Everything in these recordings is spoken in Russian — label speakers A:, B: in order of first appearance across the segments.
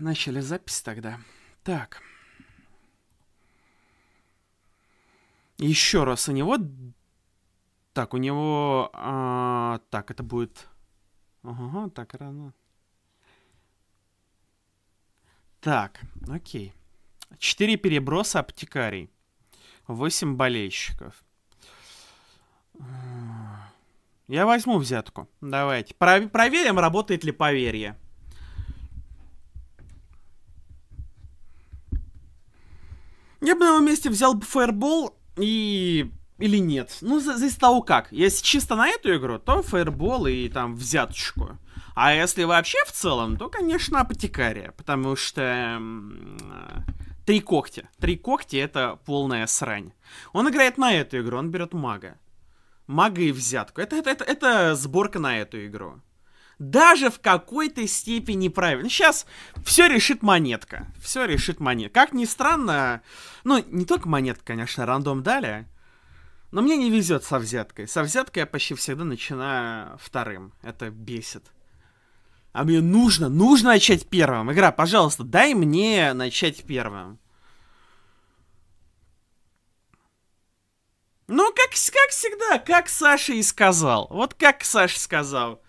A: Начали запись тогда. Так. Еще раз у него... Так, у него... А, так, это будет... Ага, так рано. Так, окей. Четыре переброса аптекарий. Восемь болельщиков. Я возьму взятку. Давайте. Про проверим, работает ли поверье. Я бы на его месте взял бы фаербол и... Или нет. Ну, зависит от того как. Если чисто на эту игру, то фаербол и там взяточку. А если вообще в целом, то, конечно, апотекария. Потому что... Три когтя. Э, три когти это полная срань. Он играет на эту игру, он берет мага. Мага и взятку. Это, это, это, это сборка на эту игру даже в какой-то степени правильно. Сейчас все решит монетка. Все решит монетка. Как ни странно, ну, не только монетка, конечно, рандом дали, но мне не везет со взяткой. Со взяткой я почти всегда начинаю вторым. Это бесит. А мне нужно, нужно начать первым. Игра, пожалуйста, дай мне начать первым. Ну, как, как всегда, как Саша и сказал. Вот как Саша сказал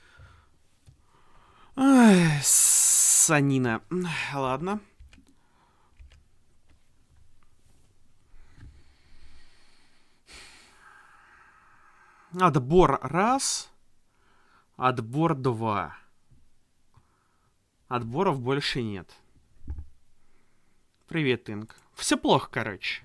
A: санина. Ладно. Отбор раз. Отбор два. Отборов больше нет. Привет, Инг. Все плохо, короче.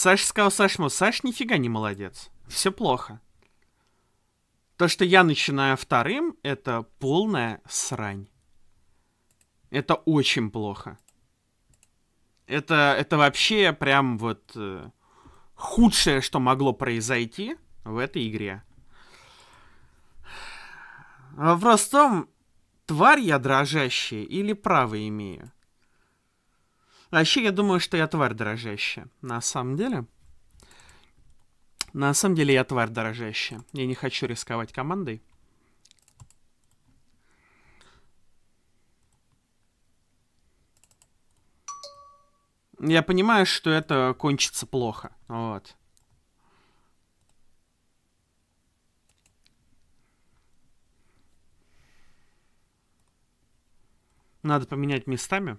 A: Саша сказал Сашему, Саш нифига не молодец. Все плохо. То, что я начинаю вторым, это полная срань. Это очень плохо. Это, это вообще прям вот э, худшее, что могло произойти в этой игре. Вопрос в том, тварь я дрожащая или право имею? Вообще, а я думаю, что я тварь дорожащая. На самом деле... На самом деле я тварь дорожащая. Я не хочу рисковать командой. Я понимаю, что это кончится плохо. Вот. Надо поменять местами.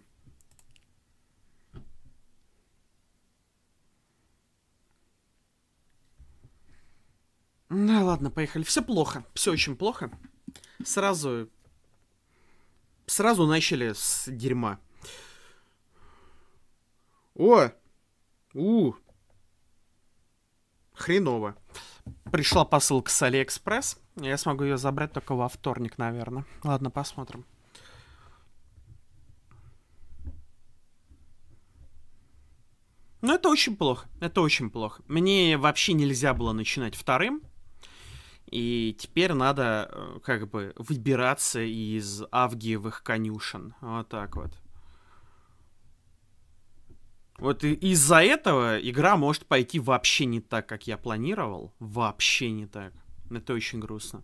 A: Ну, ладно, поехали. Все плохо. Все очень плохо. Сразу... Сразу начали с дерьма. О! У! Хреново. Пришла посылка с Алиэкспресс. Я смогу ее забрать только во вторник, наверное. Ладно, посмотрим. Ну, это очень плохо. Это очень плохо. Мне вообще нельзя было начинать вторым. И теперь надо э, как бы выбираться из авгиевых конюшен. Вот так вот. Вот из-за этого игра может пойти вообще не так, как я планировал. Вообще не так. Это очень грустно.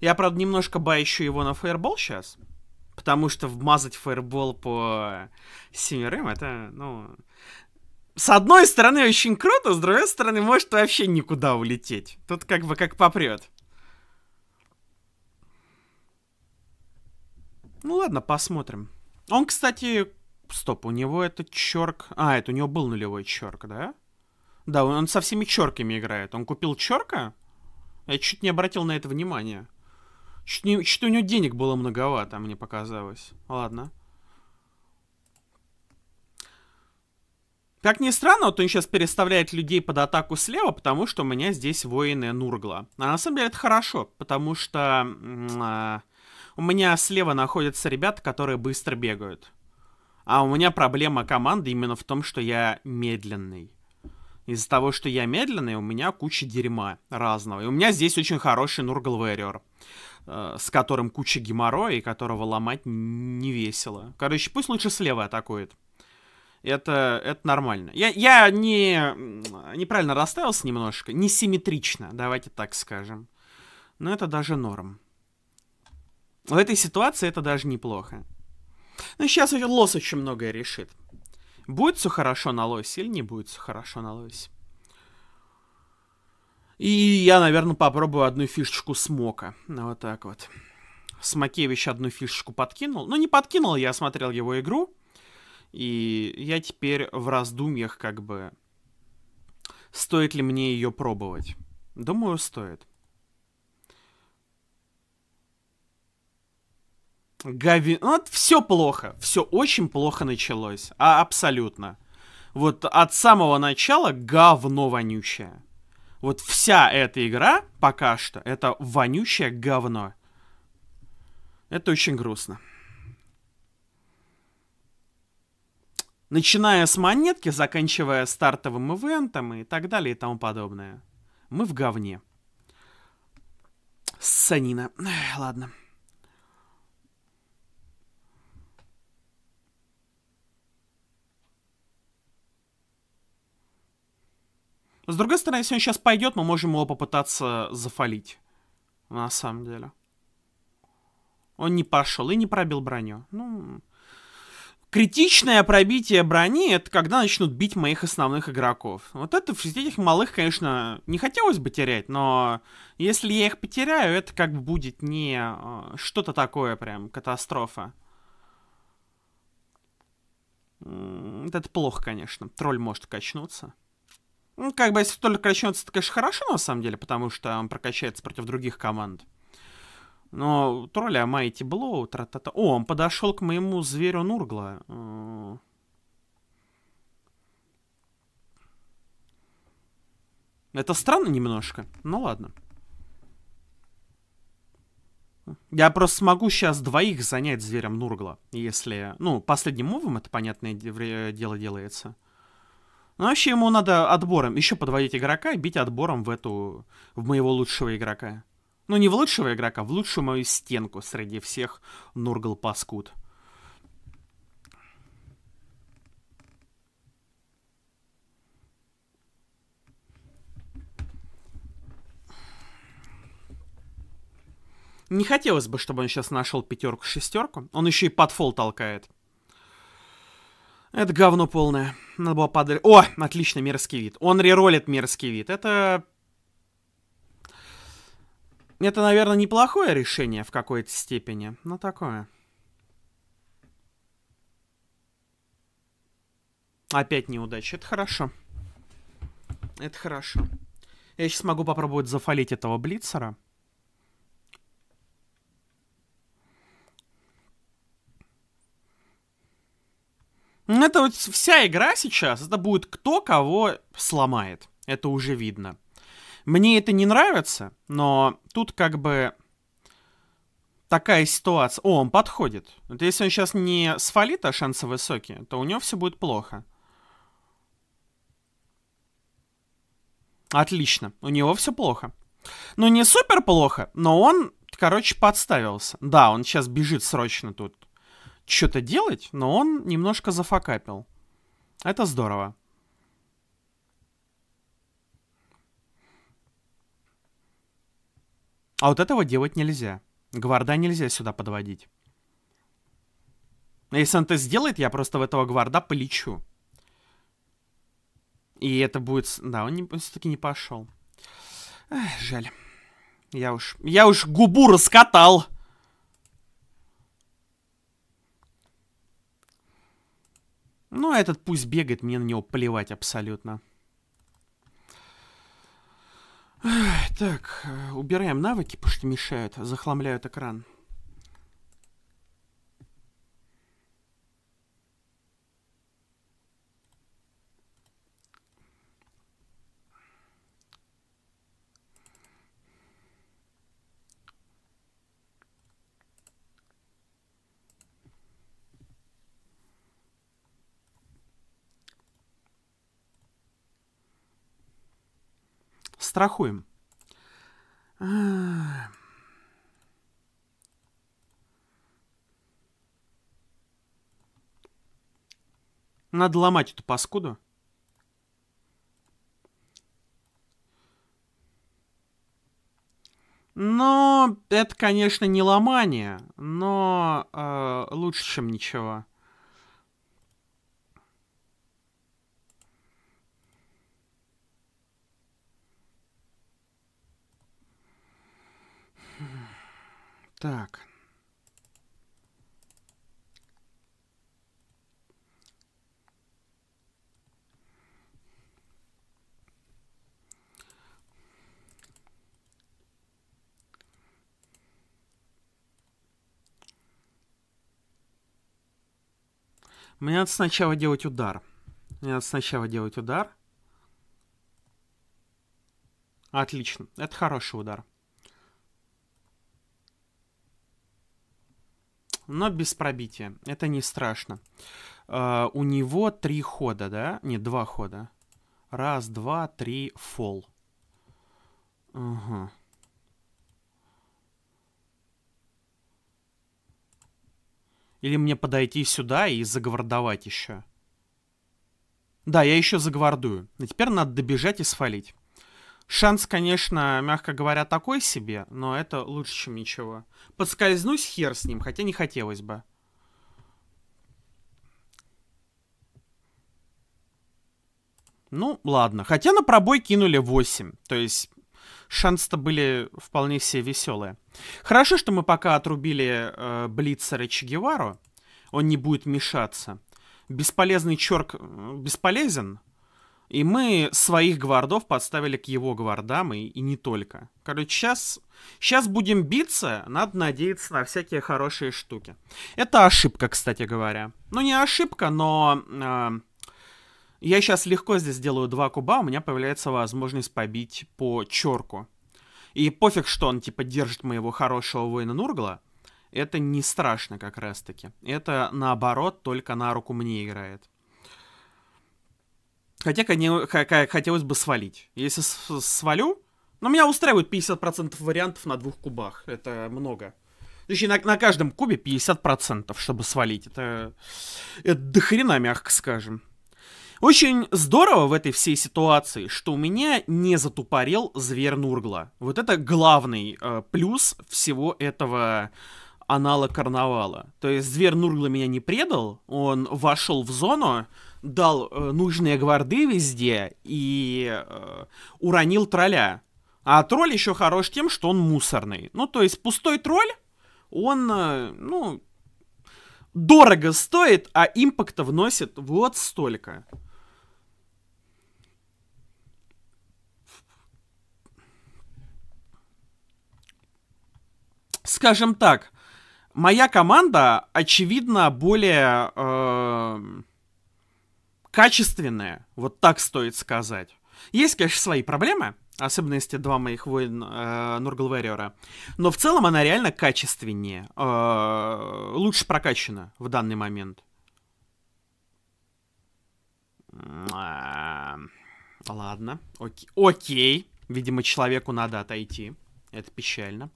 A: Я, правда, немножко боюсь его на фаербол сейчас. Потому что вмазать фаербол по семерым, это, ну с одной стороны очень круто, с другой стороны может вообще никуда улететь. Тут как бы как попрет. Ну ладно, посмотрим. Он, кстати... Стоп, у него это чёрк, А, это у него был нулевой чёрк, да? Да, он, он со всеми чорками играет. Он купил чёрка? Я чуть не обратил на это внимания. Чуть, не, чуть у него денег было многовато, мне показалось. Ладно. Как ни странно, вот он сейчас переставляет людей под атаку слева, потому что у меня здесь воины Нургла. А на самом деле это хорошо, потому что э, у меня слева находятся ребята, которые быстро бегают. А у меня проблема команды именно в том, что я медленный. Из-за того, что я медленный, у меня куча дерьма разного. И у меня здесь очень хороший Нургл Вэриор, э, с которым куча геморроя и которого ломать не весело. Короче, пусть лучше слева атакует это, это нормально. Я, я не, неправильно расставился немножко, несимметрично, давайте так скажем. Но это даже норм. В этой ситуации это даже неплохо. Ну, сейчас лос очень многое решит. Будет все хорошо на лосе или не будет все хорошо на лосе? И я, наверное, попробую одну фишечку смока. Вот так вот. Смокевич одну фишечку подкинул. Ну, не подкинул, я смотрел его игру. И я теперь в раздумьях, как бы, стоит ли мне ее пробовать. Думаю, стоит. Гави... Ну, вот все плохо. Все очень плохо началось. А абсолютно. Вот от самого начала говно вонючее. Вот вся эта игра пока что это вонючее говно. Это очень грустно. Начиная с монетки, заканчивая стартовым ивентом и так далее и тому подобное. Мы в говне. Санина. Ладно. С другой стороны, если он сейчас пойдет, мы можем его попытаться зафалить. На самом деле. Он не пошел и не пробил броню. Ну, Критичное пробитие брони — это когда начнут бить моих основных игроков. Вот это в этих малых, конечно, не хотелось бы терять, но если я их потеряю, это как бы будет не э, что-то такое прям катастрофа. Это плохо, конечно. Тролль может качнуться. Ну, как бы, если только качнется, это, конечно, хорошо, на самом деле, потому что он прокачается против других команд. Но тролля Майти Блоу, тра -та -та. О, он подошел к моему зверю Нургла. Э. Это странно немножко, ну ладно. Я просто смогу сейчас двоих занять зверем Нургла, если... Ну, последним мувом это, понятное дело, делается. Но ну, вообще ему надо отбором, еще подводить игрока и бить отбором в эту... В моего лучшего игрока. Ну, не в лучшего игрока, а в лучшую мою стенку среди всех Нургал Паскуд. Не хотелось бы, чтобы он сейчас нашел пятерку-шестерку. Он еще и под фол толкает. Это говно полное. Надо было падать. О, отлично, мерзкий вид. Он реролит мерзкий вид. Это это, наверное, неплохое решение в какой-то степени, но такое. Опять неудача. Это хорошо. Это хорошо. Я сейчас могу попробовать зафалить этого блицера. Это вот вся игра сейчас. Это будет кто кого сломает. Это уже видно. Мне это не нравится, но тут как бы такая ситуация. О, он подходит. Вот если он сейчас не свалит, а шансы высокие, то у него все будет плохо. Отлично. У него все плохо. Ну, не супер плохо, но он, короче, подставился. Да, он сейчас бежит срочно тут что-то делать, но он немножко зафакапил. Это здорово. А вот этого делать нельзя. Гварда нельзя сюда подводить. Если он это сделает, я просто в этого гварда полечу. И это будет... Да, он, он все-таки не пошел. Эх, жаль. Я уж... Я уж губу раскатал! Ну, а этот пусть бегает, мне на него плевать абсолютно. Эх. Так, э, убираем навыки, потому что мешают, захламляют экран. страхуем. А. Надо ломать эту паскуду. Но это, конечно, не ломание, но э, лучше, чем ничего. Так. Мне надо сначала делать удар. Мне надо сначала делать удар. Отлично. Это хороший удар. но без пробития. Это не страшно. Э, у него три хода, да? Нет, два хода. Раз, два, три, фол. Ага. Или мне подойти сюда и загвардовать еще. Да, я еще загвардую. А теперь надо добежать и свалить. Шанс, конечно, мягко говоря, такой себе, но это лучше, чем ничего. Подскользнусь хер с ним, хотя не хотелось бы. Ну, ладно. Хотя на пробой кинули 8. То есть шансы-то были вполне все веселые. Хорошо, что мы пока отрубили э, Блицера Чегевару, Он не будет мешаться. Бесполезный чорк бесполезен, и мы своих гвардов подставили к его гвардам и, и не только. Короче, сейчас, сейчас будем биться, надо надеяться на всякие хорошие штуки. Это ошибка, кстати говоря. Ну, не ошибка, но... Э, я сейчас легко здесь делаю два куба, у меня появляется возможность побить по черку. И пофиг, что он, типа, держит моего хорошего воина Нургла, это не страшно как раз-таки. Это, наоборот, только на руку мне играет. Хотя хотелось бы свалить. Если свалю, но ну, меня устраивает 50% вариантов на двух кубах. Это много. Точнее, ну, на, на каждом кубе 50%, чтобы свалить. Это, это до хрена, мягко скажем. Очень здорово в этой всей ситуации, что у меня не затупорел зверь Нургла. Вот это главный э, плюс всего этого анала карнавала. То есть зверь Нургла меня не предал, он вошел в зону, дал э, нужные гварды везде и э, уронил тролля. А тролль еще хорош тем, что он мусорный. Ну, то есть пустой тролль, он, э, ну, дорого стоит, а импакта вносит вот столько. Скажем так, моя команда, очевидно, более... Э, качественное, вот так стоит сказать. Есть, конечно, свои проблемы, особенности два моих воин э, Нургл Варриора. Но в целом она реально качественнее, э, лучше прокачана в данный момент. Ладно, окей. окей. Видимо, человеку надо отойти. Это печально.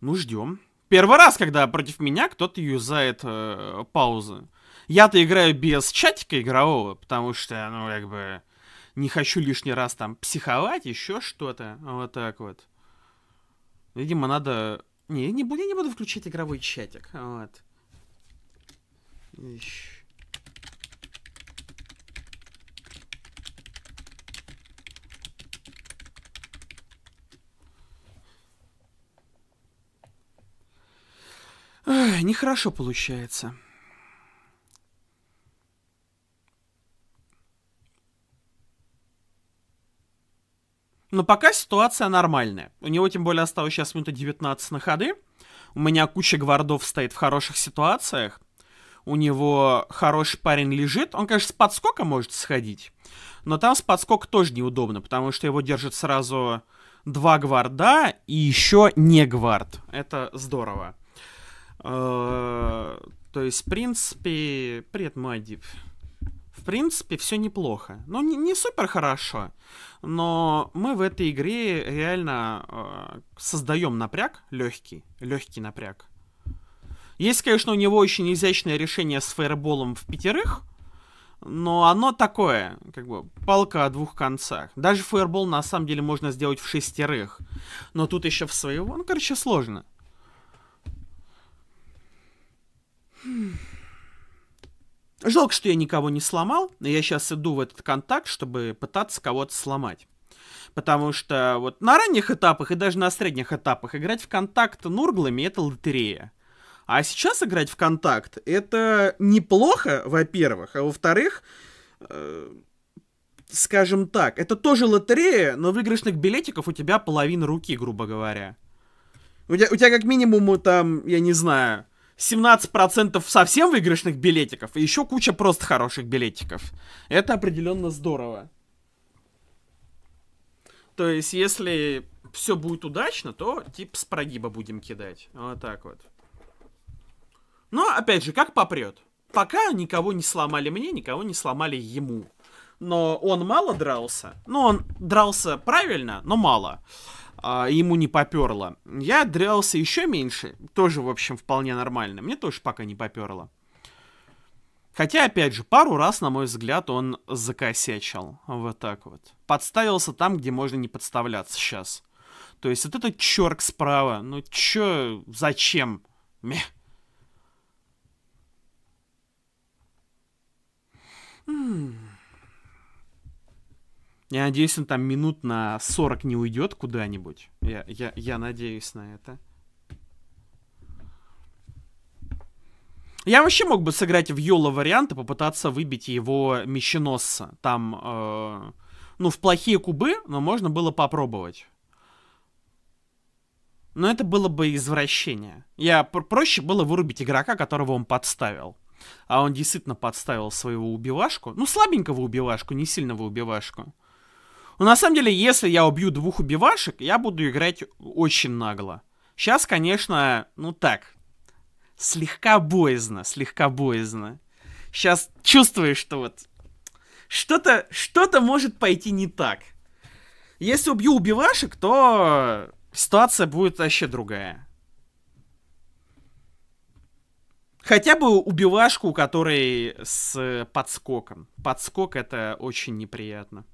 A: Ну, ждем. Первый раз, когда против меня кто-то юзает э, паузы. Я-то играю без чатика игрового, потому что, ну, как бы, не хочу лишний раз там психовать, еще что-то. Вот так вот. Видимо, надо... Не, не буду, я не буду включать игровой чатик. Вот. Еще. Ой, нехорошо получается. Но пока ситуация нормальная. У него тем более осталось сейчас минута 19 на ходы. У меня куча гвардов стоит в хороших ситуациях. У него хороший парень лежит. Он, конечно, с подскока может сходить. Но там с подскок тоже неудобно, потому что его держит сразу два гварда и еще не гвард. Это здорово. Э, то есть, в принципе, привет, Мадип в принципе, все неплохо. Ну, не, не супер хорошо, но мы в этой игре реально э, создаем напряг легкий, легкий напряг. Есть, конечно, у него очень изящное решение с фаерболом в пятерых, но оно такое, как бы, палка о двух концах. Даже фаербол на самом деле можно сделать в шестерых, но тут еще в своего, ну, короче, сложно. Hmm. Жалко, что я никого не сломал, но я сейчас иду в этот контакт, чтобы пытаться кого-то сломать. Потому что вот на ранних этапах и даже на средних этапах играть в контакт нурглами — это лотерея. А сейчас играть в контакт — это неплохо, во-первых, а во-вторых, э, скажем так, это тоже лотерея, но выигрышных билетиков у тебя половина руки, грубо говоря. У тебя, у тебя как минимум э, там, я не знаю, 17% совсем выигрышных билетиков и еще куча просто хороших билетиков. Это определенно здорово. То есть, если все будет удачно, то типа с прогиба будем кидать. Вот так вот. Но, опять же, как попрет. Пока никого не сломали мне, никого не сломали ему. Но он мало дрался. Ну, он дрался правильно, но мало. Мало а, ему не поперло. Я дрелся еще меньше, тоже, в общем, вполне нормально. Мне тоже пока не поперло. Хотя, опять же, пару раз, на мой взгляд, он закосячил. Вот так вот. Подставился там, где можно не подставляться сейчас. То есть вот этот чёрк справа, ну чё, зачем? Мех. Ммм. Я надеюсь, он там минут на 40 не уйдет куда-нибудь. Я, я, я надеюсь на это. Я вообще мог бы сыграть в Йола вариант и попытаться выбить его мещеносца. Там, э, ну, в плохие кубы, но можно было попробовать. Но это было бы извращение. Я проще было вырубить игрока, которого он подставил. А он действительно подставил своего убивашку. Ну, слабенького убивашку, не сильного убивашку. Но ну, на самом деле, если я убью двух убивашек, я буду играть очень нагло. Сейчас, конечно, ну так, слегка боязно, слегка боязно. Сейчас чувствую, что вот что-то что, -то, может пойти не так. Если убью убивашек, то ситуация будет вообще другая. Хотя бы убивашку, у которой с подскоком. Подскок это очень неприятно.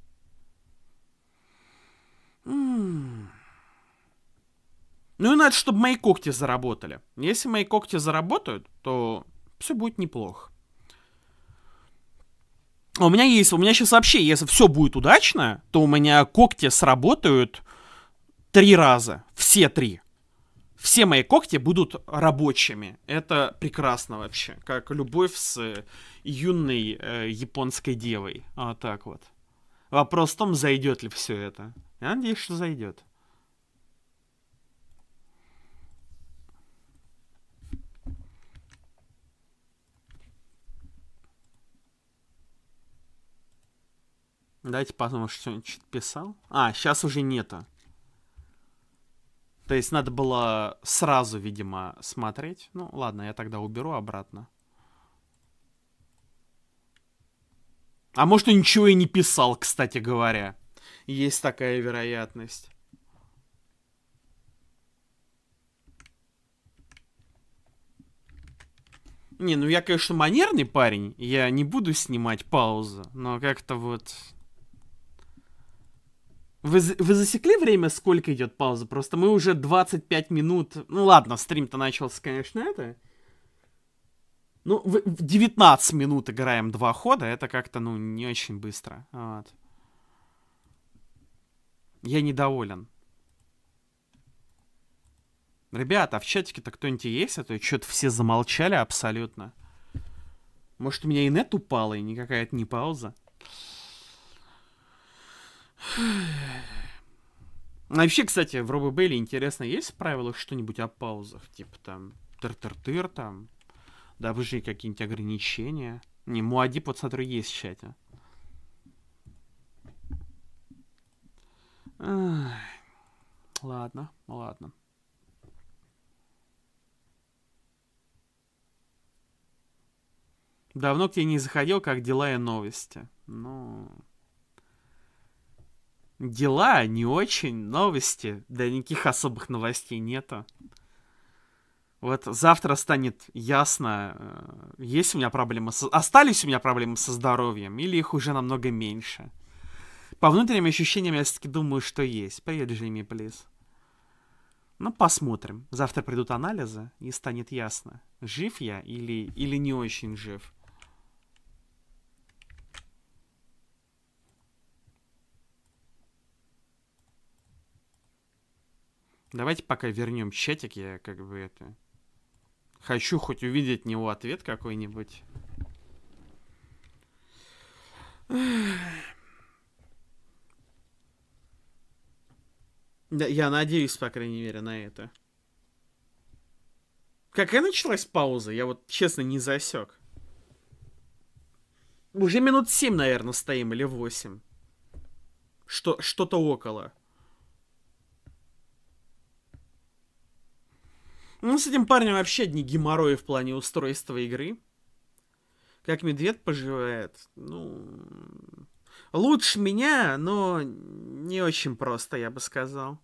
A: Ну и надо, чтобы мои когти заработали. Если мои когти заработают, то все будет неплохо. А у меня есть, у меня сейчас вообще, если все будет удачно, то у меня когти сработают три раза. Все три. Все мои когти будут рабочими. Это прекрасно вообще. Как любовь с э, юной э, японской девой. А вот так вот. Вопрос в том, зайдет ли все это. Я надеюсь, что зайдет. Давайте подумаем, что он что-то писал. А, сейчас уже нету. То есть надо было сразу, видимо, смотреть. Ну, ладно, я тогда уберу обратно. А может, он ничего и не писал, кстати говоря есть такая вероятность. Не, ну я, конечно, манерный парень. Я не буду снимать паузу. Но как-то вот... Вы, вы засекли время, сколько идет пауза? Просто мы уже 25 минут... Ну ладно, стрим-то начался, конечно, это... Ну, в 19 минут играем два хода, это как-то, ну, не очень быстро. Вот. Я недоволен. Ребята, а в чатике-то кто-нибудь есть? А то что-то все замолчали абсолютно. Может, у меня и нет упала, и никакая это не пауза? А вообще, кстати, в Робо Бейли интересно, есть в правилах что-нибудь о паузах? Типа там тыр-тыр-тыр там, да, какие-нибудь ограничения. Не, Муадип, вот смотрю, есть в чате. Ладно, ладно. Давно к тебе не заходил, как дела и новости. Ну... Дела не очень, новости. Да никаких особых новостей нету. Вот завтра станет ясно, э, есть у меня проблемы... Со... Остались у меня проблемы со здоровьем или их уже намного меньше. По внутренним ощущениям я все-таки думаю, что есть. Привет, Джимми, плиз. Ну, посмотрим. Завтра придут анализы, и станет ясно, жив я или, или не очень жив. Давайте пока вернем чатик, я как бы это... Хочу хоть увидеть от него ответ какой-нибудь. Да, я надеюсь, по крайней мере, на это. Какая началась пауза? Я вот, честно, не засек. Уже минут семь, наверное, стоим, или восемь. Что, что-то около. Ну, с этим парнем вообще одни геморрои в плане устройства игры. Как медведь поживает, ну лучше меня, но не очень просто, я бы сказал.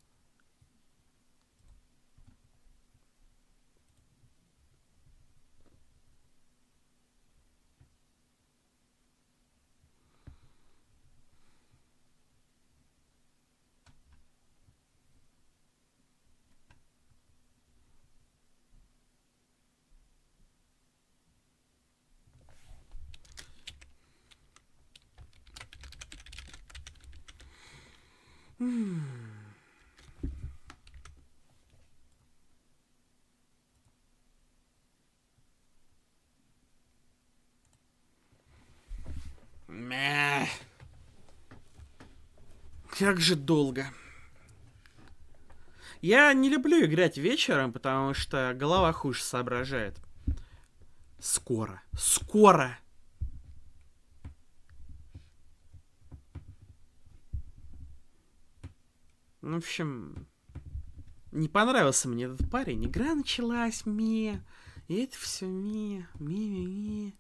A: Как же долго. Я не люблю играть вечером, потому что голова хуже соображает. Скоро. Скоро! Ну, в общем, не понравился мне этот парень. Игра началась, ми И это все ми, ми, ми, ми.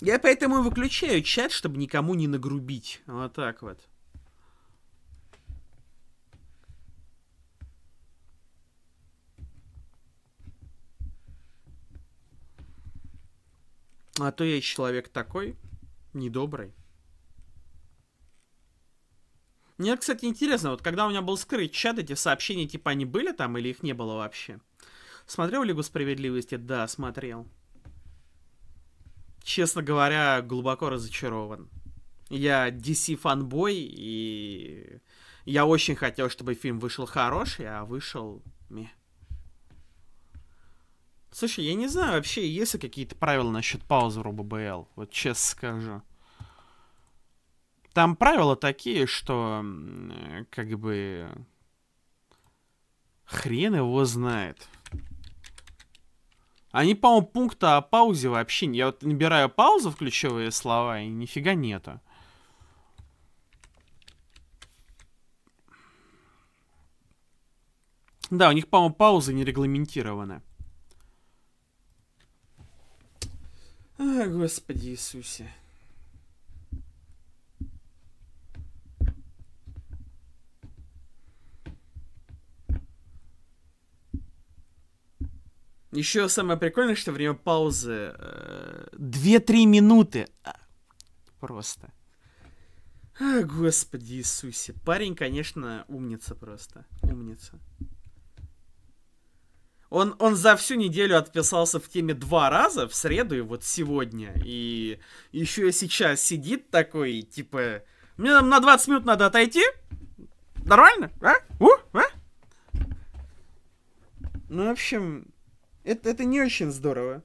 A: Я поэтому выключаю чат, чтобы никому не нагрубить. Вот так вот. А то я человек такой, недобрый. Мне, кстати, интересно, вот когда у меня был скрыт чат, эти сообщения типа они были там или их не было вообще? Смотрел Лигу Справедливости? Да, смотрел. Честно говоря, глубоко разочарован. Я DC фанбой, и я очень хотел, чтобы фильм вышел хороший, а вышел... Мeh. Слушай, я не знаю вообще, есть ли какие-то правила насчет паузы в РУББЛ, вот честно скажу. Там правила такие, что как бы хрен его знает. Они, по-моему, пункта о паузе вообще... Я вот набираю паузу в ключевые слова, и нифига нету. Да, у них, по-моему, паузы не регламентированы. А, Господи Иисусе. Еще самое прикольное, что время паузы... Э, 2-3 минуты. А, просто. А, господи Иисусе. Парень, конечно, умница просто. Умница. Он, он за всю неделю отписался в теме два раза, в среду и вот сегодня. И еще и сейчас сидит такой, типа, мне там на 20 минут надо отойти. Нормально? А? У? А? Ну, в общем, это, это не очень здорово.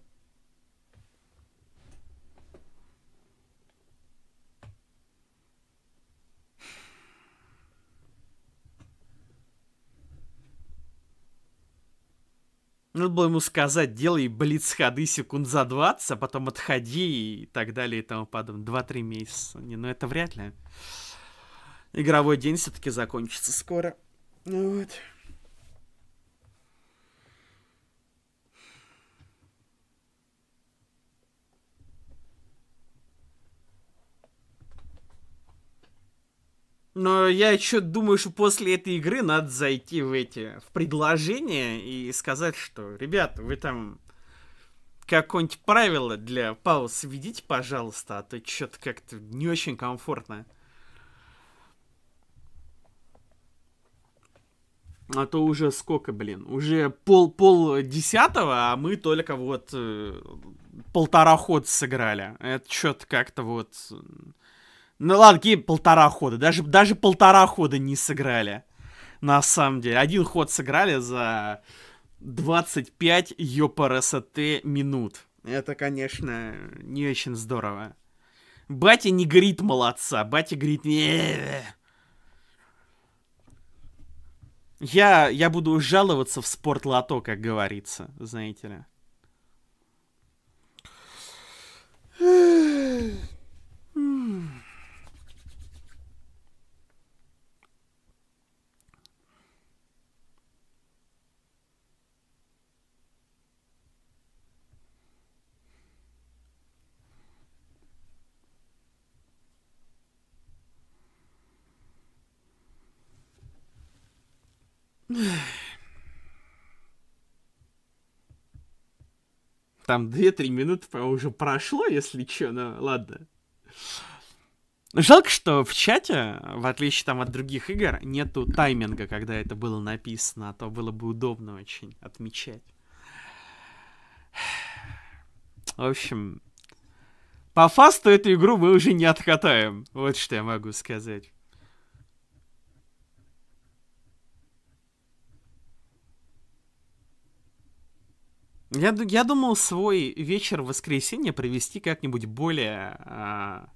A: Надо было ему сказать, делай блиц ходы секунд за 20, а потом отходи и так далее и тому подобное. 2-3 месяца. Не, ну это вряд ли. Игровой день все-таки закончится скоро. Ну вот. Но я еще думаю, что после этой игры надо зайти в эти в предложения и сказать, что, ребят, вы там какое-нибудь правило для пауз введите, пожалуйста, а то что-то как-то не очень комфортно. А то уже сколько, блин, уже пол пол десятого, а мы только вот э, полтора хода сыграли. Это что-то как-то вот ну ладно, какие полтора хода. Даже, даже полтора хода не сыграли. На самом деле. Один ход сыграли за 25 ёпарасоте минут. Это, конечно, не очень здорово. Батя не горит молодца. Батя говорит... «Э, э». Я, я буду жаловаться в спортлото, как говорится, знаете ли. Hmm. Там 2-3 минуты, по уже прошло, если чё, но ладно. Жалко, что в чате, в отличие там от других игр, нету тайминга, когда это было написано, а то было бы удобно очень отмечать. В общем, по фасту эту игру мы уже не откатаем. Вот что я могу сказать. Я, я думал свой вечер в воскресенье провести как-нибудь более а,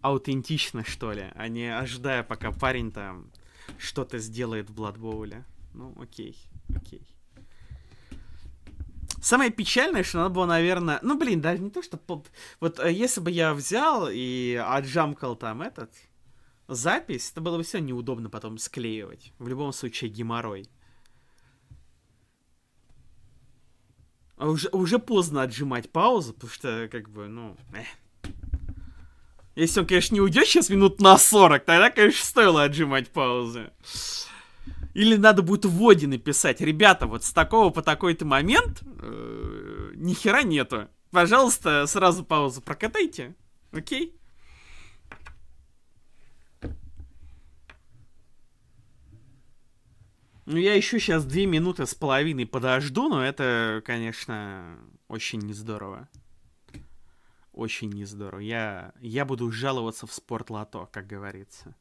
A: аутентично, что ли, а не ожидая, пока парень там что-то сделает в Бладбоуле. Ну, окей, окей. Самое печальное, что надо было, наверное... Ну, блин, даже не то, что... Вот э, если бы я взял и отжамкал там этот... Запись, это было бы все неудобно потом склеивать. В любом случае, геморрой. А уже, уже поздно отжимать паузу, потому что, как бы, ну... Эх. Если он, конечно, не уйдет сейчас минут на 40, тогда, конечно, стоило отжимать паузы. Или надо будет в Одине писать. Ребята, вот с такого по такой-то момент э, ни хера нету. Пожалуйста, сразу паузу прокатайте. Окей? Ну, я еще сейчас две минуты с половиной подожду, но это, конечно, очень нездорово. Очень нездорово. Я, я буду жаловаться в спортлото, как говорится.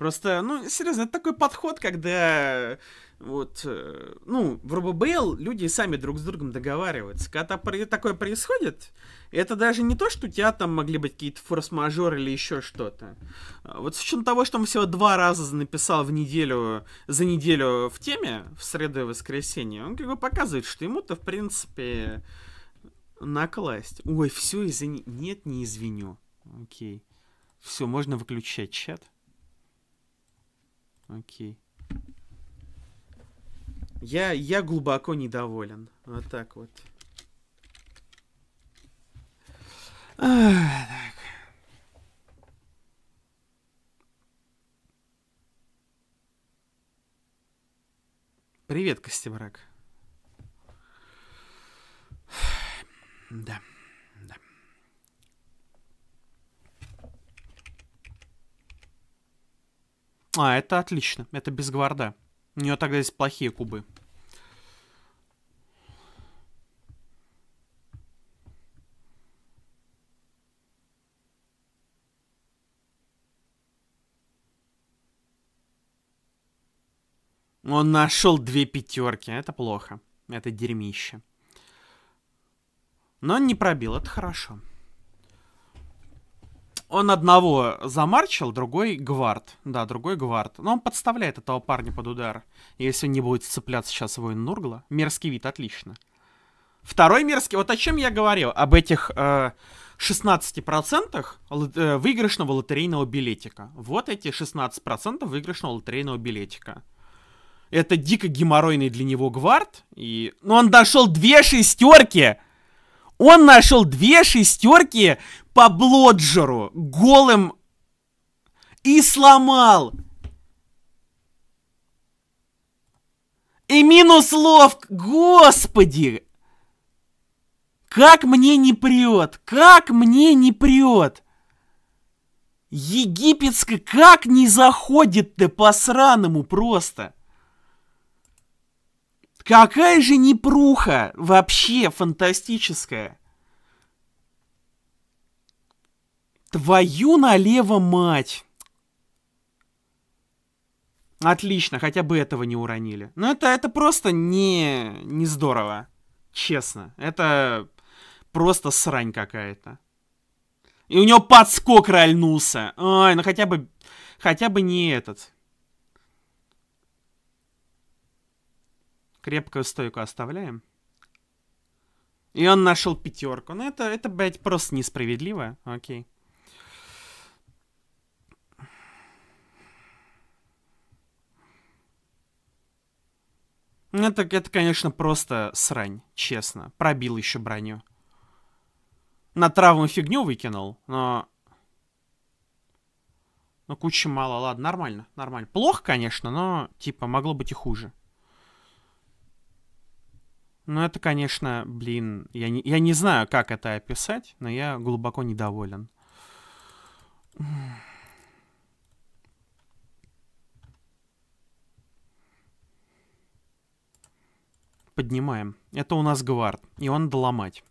A: Просто, ну, серьезно, это такой подход, когда вот, э, ну, в РББЛ люди сами друг с другом договариваются. Когда такое происходит, это даже не то, что у тебя там могли быть какие-то форс-мажоры или еще что-то. А вот с учетом того, что он всего два раза написал в неделю, за неделю в теме, в среду и воскресенье, он как бы показывает, что ему-то, в принципе, накласть. Ой, все, извини. Нет, не извиню. Окей. Все, можно выключать чат. Окей. Я, я глубоко недоволен. Вот так вот. А, так. Привет, Костебрак. Да. А, это отлично. Это без гварда. У нее тогда есть плохие кубы. Он нашел две пятерки. Это плохо. Это дерьмище. Но он не пробил. Это хорошо он одного замарчил, другой гвард. Да, другой гвард. Но он подставляет этого парня под удар. Если он не будет цепляться сейчас воин Нургла. Мерзкий вид, отлично. Второй мерзкий... Вот о чем я говорил. Об этих э, 16% э, выигрышного лотерейного билетика. Вот эти 16% выигрышного лотерейного билетика. Это дико геморройный для него гвард. И... Но ну, он дошел две шестерки! Он нашел две шестерки по блоджеру голым и сломал. И минус ловк, господи! Как мне не прет, как мне не прет! египетская как не заходит-то по-сраному просто! Какая же непруха вообще фантастическая. Твою налево мать. Отлично, хотя бы этого не уронили. Но это, это просто не, не здорово. Честно. Это просто срань какая-то. И у него подскок ральнулся. Ой, ну хотя бы... Хотя бы не этот. Крепкую стойку оставляем. И он нашел пятерку. Ну, это, это, блядь, просто несправедливо. Окей. Это, ну, это, конечно, просто срань, честно. Пробил еще броню. На травму фигню выкинул, но... Ну, куча мало, ладно, нормально, нормально. Плохо, конечно, но, типа, могло быть и хуже. Ну, это, конечно, блин, я не, я не знаю, как это описать, но я глубоко недоволен. Поднимаем. Это у нас гвард, и он доломать.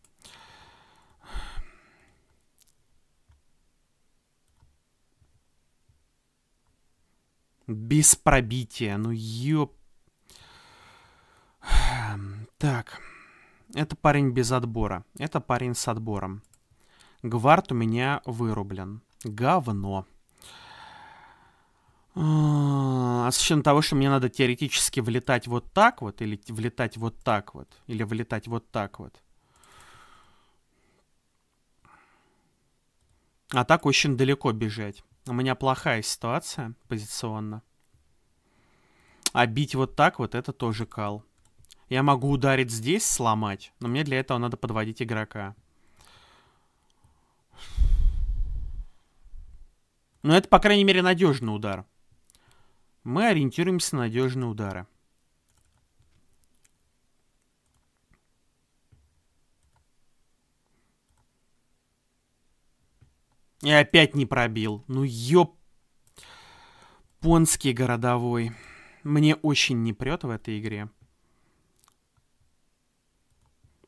A: Без пробития, ну ёп так, это парень без отбора. Это парень с отбором. Гвард у меня вырублен. Говно. А с учетом того, что мне надо теоретически влетать вот так вот, или влетать вот так вот, или влетать вот так вот. А так очень далеко бежать. У меня плохая ситуация позиционно. А бить вот так вот, это тоже кал. Я могу ударить здесь, сломать, но мне для этого надо подводить игрока. Но это, по крайней мере, надежный удар. Мы ориентируемся на надежные удары. И опять не пробил. Ну ёп... Понский городовой. Мне очень не прет в этой игре.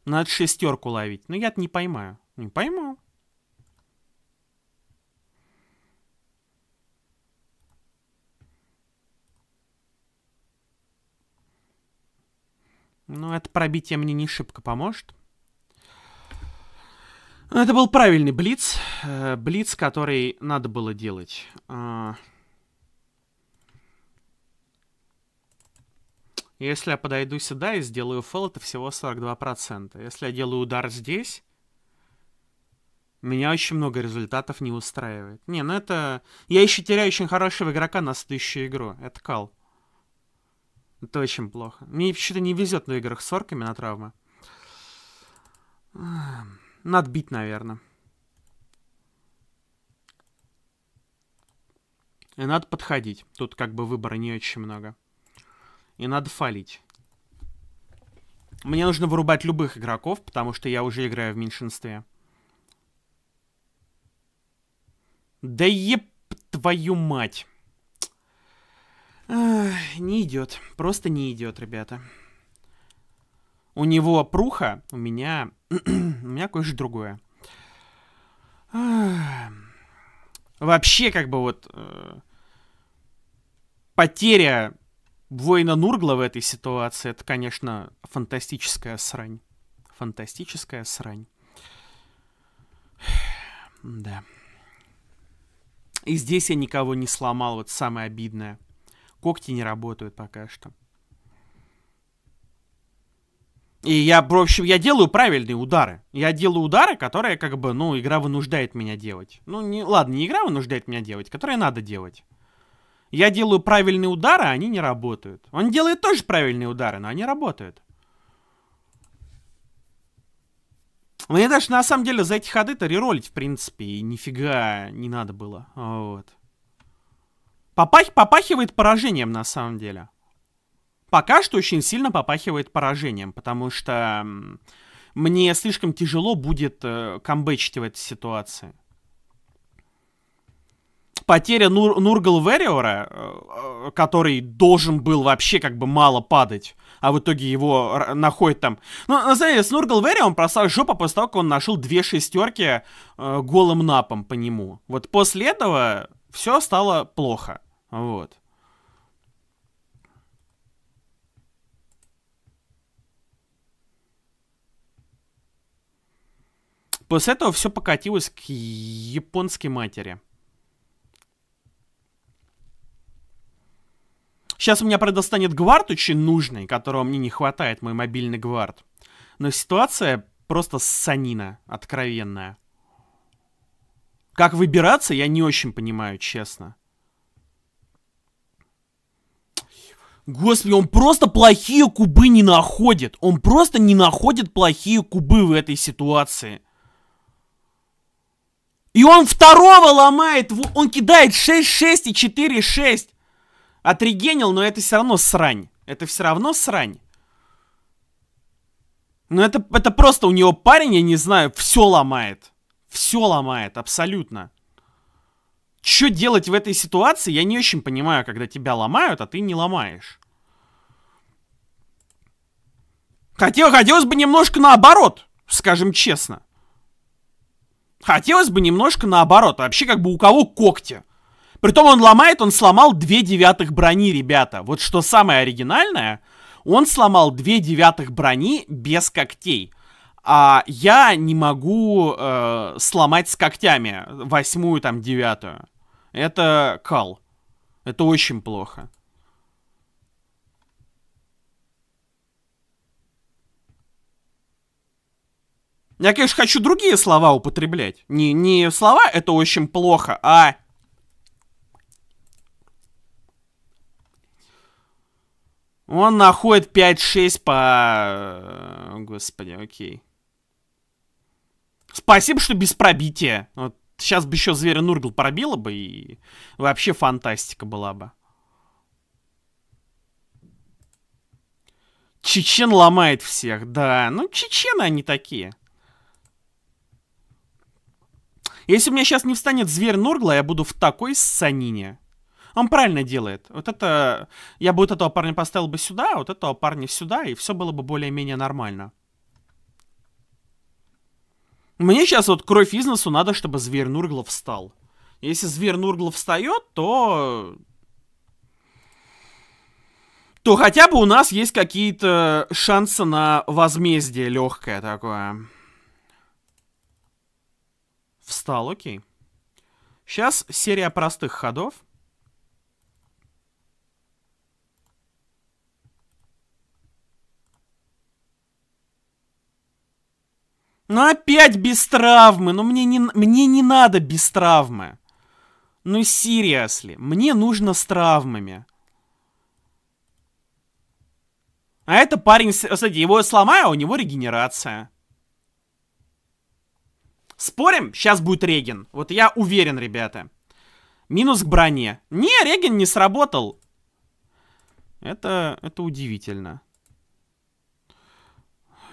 A: Надо шестерку ловить. Но я-то не поймаю. Не пойму. Ну это пробитие мне не шибко поможет. Ну, это был правильный блиц. Э, блиц, который надо было делать. А, Если я подойду сюда и сделаю фэл, это всего 42%. Если я делаю удар здесь, меня очень много результатов не устраивает. Не, ну это... Я еще теряю очень хорошего игрока на следующую игру. Это кал. Это очень плохо. Мне что-то не везет на играх с орками на травмы. Надо бить, наверное. И надо подходить. Тут как бы выбора не очень много. И надо фалить. Мне нужно вырубать любых игроков, потому что я уже играю в меньшинстве. Да еб твою мать. Ах, не идет. Просто не идет, ребята. У него пруха, у меня... у меня кое-что другое. Ах. Вообще, как бы вот... Э... Потеря Воина Нургла в этой ситуации, это, конечно, фантастическая срань. Фантастическая срань. Да. И здесь я никого не сломал, вот самое обидное. Когти не работают пока что. И я, в общем, я делаю правильные удары. Я делаю удары, которые, как бы, ну, игра вынуждает меня делать. Ну, не, ладно, не игра вынуждает меня делать, которые надо делать. Я делаю правильные удары, а они не работают. Он делает тоже правильные удары, но они работают. Мне ну даже на самом деле за эти ходы-то реролить, в принципе, и нифига не надо было. Вот. Попах... Попахивает поражением, на самом деле. Пока что очень сильно попахивает поражением, потому что мне слишком тяжело будет э, камбэчить в этой ситуации потеря Нур Нургал Вериора, э, э, который должен был вообще как бы мало падать, а в итоге его находит там. Ну, ну на самом деле, с Нургал Верри он просал жопу после того, как он нашел две шестерки э, голым напом по нему. Вот после этого все стало плохо. Вот. После этого все покатилось к японской матери. Сейчас у меня предостанет гвард очень нужный, которого мне не хватает, мой мобильный гвард. Но ситуация просто санина, откровенная. Как выбираться, я не очень понимаю, честно. Господи, он просто плохие кубы не находит. Он просто не находит плохие кубы в этой ситуации. И он второго ломает. Он кидает 6-6 и 4-6. Отрегенил, но это все равно срань. Это все равно срань. Но это, это просто у него парень, я не знаю, все ломает. Все ломает, абсолютно. Что делать в этой ситуации, я не очень понимаю, когда тебя ломают, а ты не ломаешь. Хотел, хотелось бы немножко наоборот, скажем честно. Хотелось бы немножко наоборот. Вообще, как бы у кого когти? Притом он ломает, он сломал две девятых брони, ребята. Вот что самое оригинальное, он сломал две девятых брони без когтей. А я не могу э, сломать с когтями восьмую, там, девятую. Это кал. Это очень плохо. Я, конечно, хочу другие слова употреблять. Не, не слова «это очень плохо», а Он находит 5-6 по... Э, господи, окей. Спасибо, что без пробития. Вот сейчас бы еще зверя Нургл пробила бы, и вообще фантастика была бы. Чечен ломает всех, да. Ну, чечены они такие. Если у меня сейчас не встанет зверь Норгла, я буду в такой санине. Он правильно делает. Вот это... Я бы вот этого парня поставил бы сюда, вот этого парня сюда, и все было бы более-менее нормально. Мне сейчас вот кровь из носу надо, чтобы зверь Нурглов встал. Если зверь Нурглов встает, то... То хотя бы у нас есть какие-то шансы на возмездие легкое такое. Встал, окей. Сейчас серия простых ходов. Ну опять без травмы. Ну мне не, мне не надо без травмы. Ну серьезно, мне нужно с травмами. А это парень, кстати, его сломаю, а у него регенерация. Спорим? Сейчас будет Реген. Вот я уверен, ребята. Минус к броне. Не, Реген не сработал. Это, это удивительно.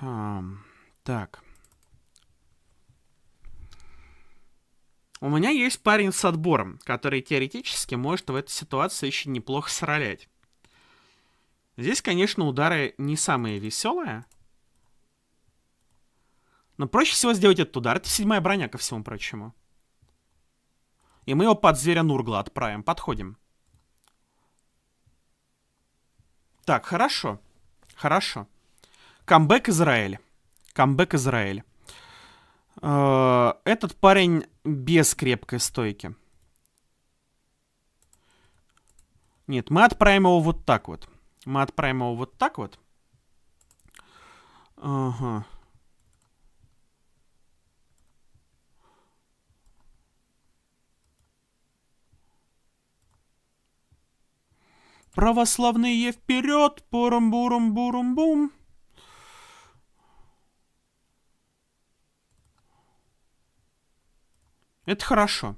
A: Хм, так. У меня есть парень с отбором, который теоретически может в этой ситуации еще неплохо сралять. Здесь, конечно, удары не самые веселые. Но проще всего сделать этот удар. Это седьмая броня, ко всему прочему. И мы его под зверя Нургла отправим. Подходим. Так, хорошо. Хорошо. Камбэк Израиль. Камбэк Израиль. Э, этот парень без крепкой стойки. Нет, мы отправим его вот так вот. Мы отправим его вот так вот. Ага. Православные вперед, порум-бурум-бурум-бум. -бурум -бурум -бум. Это хорошо.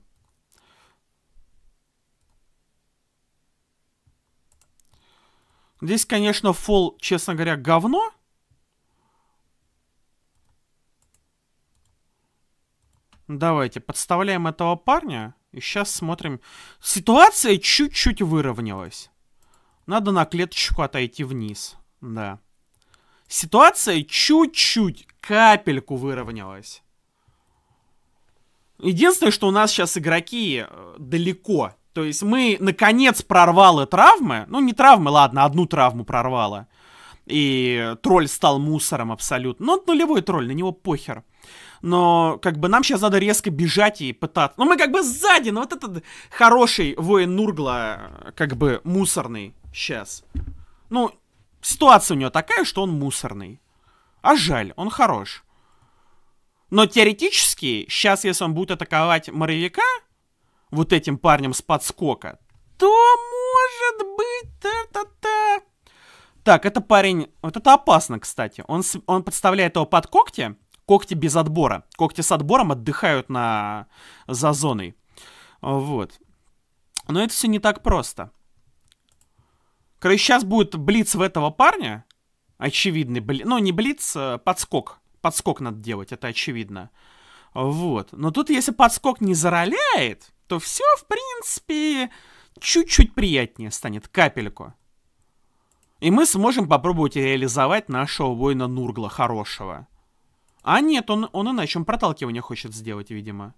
A: Здесь, конечно, фол, честно говоря, говно. Давайте, подставляем этого парня. И сейчас смотрим. Ситуация чуть-чуть выровнялась. Надо на клеточку отойти вниз. Да. Ситуация чуть-чуть, капельку выровнялась. Единственное, что у нас сейчас игроки э, далеко. То есть мы, наконец, прорвали травмы. Ну, не травмы, ладно, одну травму прорвало. И тролль стал мусором абсолютно. Ну, нулевой тролль, на него похер. Но, как бы, нам сейчас надо резко бежать и пытаться. Ну, мы как бы сзади, но вот этот хороший воин Нургла, э, как бы, мусорный сейчас. Ну, ситуация у него такая, что он мусорный. А жаль, он хорош. Но теоретически, сейчас, если он будет атаковать моровика, вот этим парнем с подскока, то может быть... Та-та-та. Так, это парень... Вот это опасно, кстати. Он, с... он подставляет его под когти. Когти без отбора. Когти с отбором отдыхают на... за зоной. Вот. Но это все не так просто. Короче, сейчас будет блиц в этого парня. Очевидный блиц. Ну, не блиц, а подскок подскок надо делать, это очевидно. Вот. Но тут, если подскок не зароляет, то все, в принципе, чуть-чуть приятнее станет, капельку. И мы сможем попробовать реализовать нашего воина Нургла хорошего. А нет, он, он иначе, он проталкивание хочет сделать, видимо.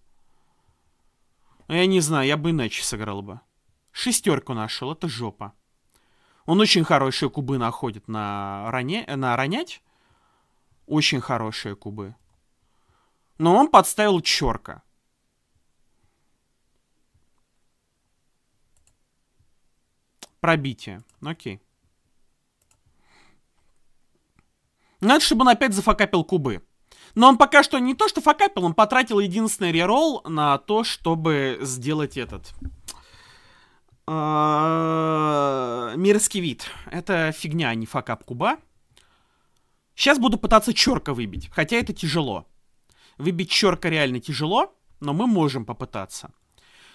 A: Ну, я не знаю, я бы иначе сыграл бы. Шестерку нашел, это жопа. Он очень хорошие кубы находит на, роне, на ронять очень хорошие кубы. Но он подставил черка. Пробитие. Ну, окей. Надо, ну, чтобы он опять зафакапил кубы. Но он пока что не то, что факапил, он потратил единственный реролл на то, чтобы сделать этот... А, мирский вид. Это фигня, а не факап куба. Сейчас буду пытаться черка выбить, хотя это тяжело. Выбить черка реально тяжело, но мы можем попытаться.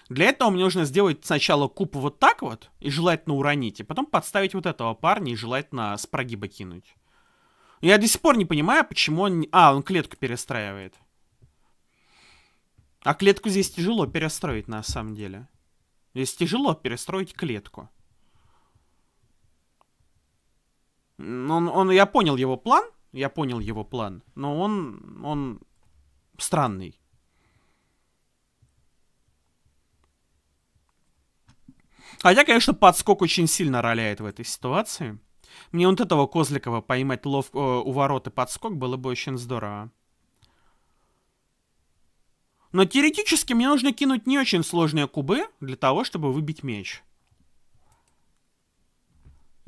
A: Для этого мне нужно сделать сначала куб вот так вот, и желательно уронить, и потом подставить вот этого парня и желательно с прогиба кинуть. Я до сих пор не понимаю, почему он... А, он клетку перестраивает. А клетку здесь тяжело перестроить, на самом деле. Здесь тяжело перестроить клетку. Он, он, я понял его план, я понял его план, но он, он странный. Хотя, а конечно, подскок очень сильно роляет в этой ситуации. Мне вот этого Козликова поймать лов... э, у ворот и подскок было бы очень здорово. Но теоретически мне нужно кинуть не очень сложные кубы для того, чтобы выбить меч.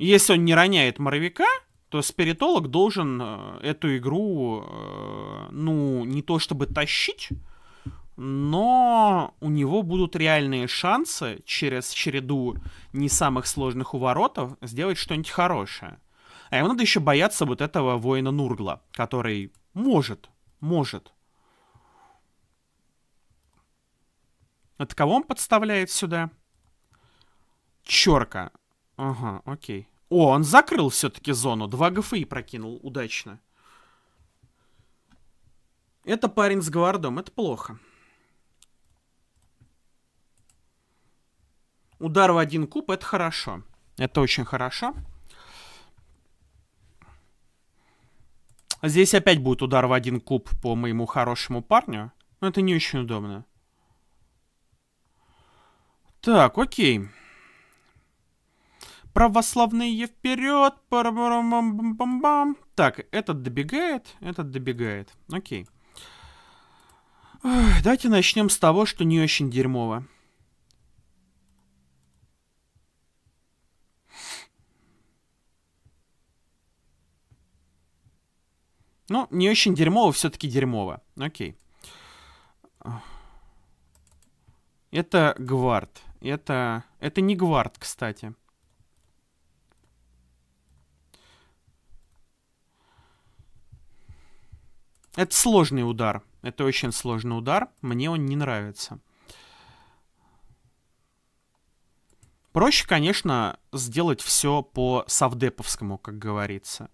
A: Если он не роняет моровика, то спиритолог должен э, эту игру, э, ну, не то чтобы тащить, но у него будут реальные шансы через череду не самых сложных уворотов сделать что-нибудь хорошее. А ему надо еще бояться вот этого воина Нургла, который может, может. От кого он подставляет сюда? Черка. Ага, окей. О, он закрыл все-таки зону. Два ГФИ прокинул удачно. Это парень с гвардом, это плохо. Удар в один куб, это хорошо. Это очень хорошо. Здесь опять будет удар в один куб по моему хорошему парню. Но это не очень удобно. Так, окей. Окей. Православные вперед! Пара-бам-бам-бам. Так, этот добегает, этот добегает. Окей. Ой, давайте начнем с того, что не очень дерьмово. Ну, не очень дерьмово, все-таки дерьмово. Окей. Это гвард. Это... Это не гвард, кстати. Это сложный удар. Это очень сложный удар. Мне он не нравится. Проще, конечно, сделать все по Савдеповскому, как говорится.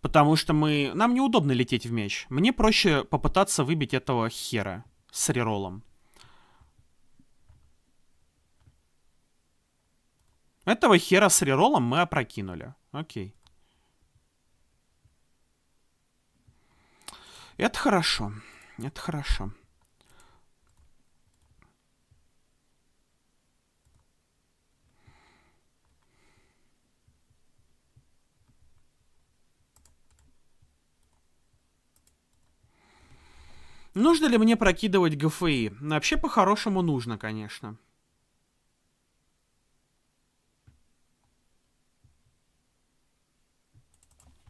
A: Потому что мы... Нам неудобно лететь в мяч. Мне проще попытаться выбить этого хера с реролом. Этого хера с реролом мы опрокинули. Окей. Это хорошо. Это хорошо. Нужно ли мне прокидывать ГФИ? Вообще, по-хорошему, нужно, конечно.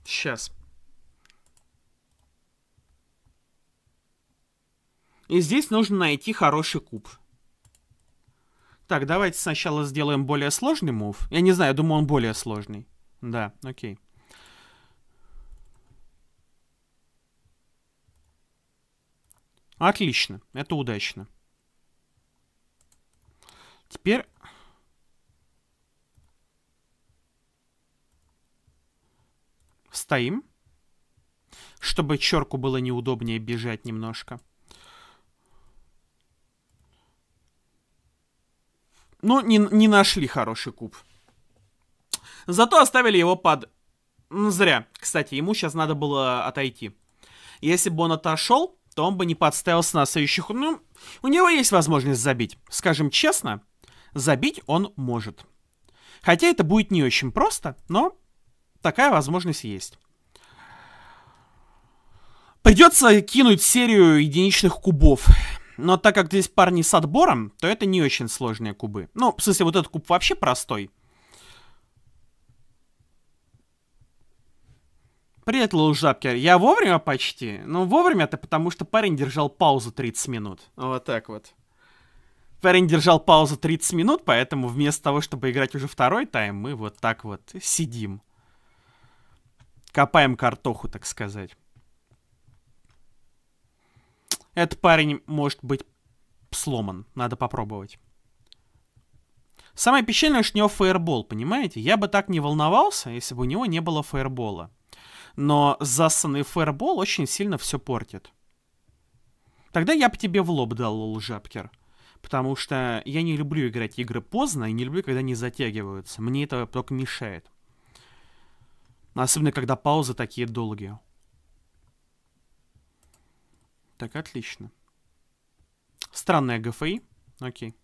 A: Сейчас. И здесь нужно найти хороший куб. Так, давайте сначала сделаем более сложный мув. Я не знаю, я думаю, он более сложный. Да, окей. Отлично, это удачно. Теперь... Стоим. Чтобы черку было неудобнее бежать немножко. Ну, не, не нашли хороший куб. Зато оставили его под... Зря. Кстати, ему сейчас надо было отойти. Если бы он отошел, то он бы не подставился на следующих... Ну, у него есть возможность забить. Скажем честно, забить он может. Хотя это будет не очень просто, но такая возможность есть. Придется кинуть серию единичных кубов. Но так как здесь парни с отбором, то это не очень сложные кубы. Ну, в смысле, вот этот куб вообще простой. Привет, лоужапкер. Я вовремя почти. Ну, вовремя-то потому, что парень держал паузу 30 минут. Вот так вот. Парень держал паузу 30 минут, поэтому вместо того, чтобы играть уже второй тайм, мы вот так вот сидим. Копаем картоху, так сказать. Этот парень может быть сломан. Надо попробовать. Самое печальное, что у него фаербол, понимаете? Я бы так не волновался, если бы у него не было фаербола. Но засанный фаербол очень сильно все портит. Тогда я бы тебе в лоб дал, лолжапкер. Потому что я не люблю играть игры поздно и не люблю, когда они затягиваются. Мне это только мешает. Особенно, когда паузы такие долгие. Так, отлично. Странная ГФИ. Окей.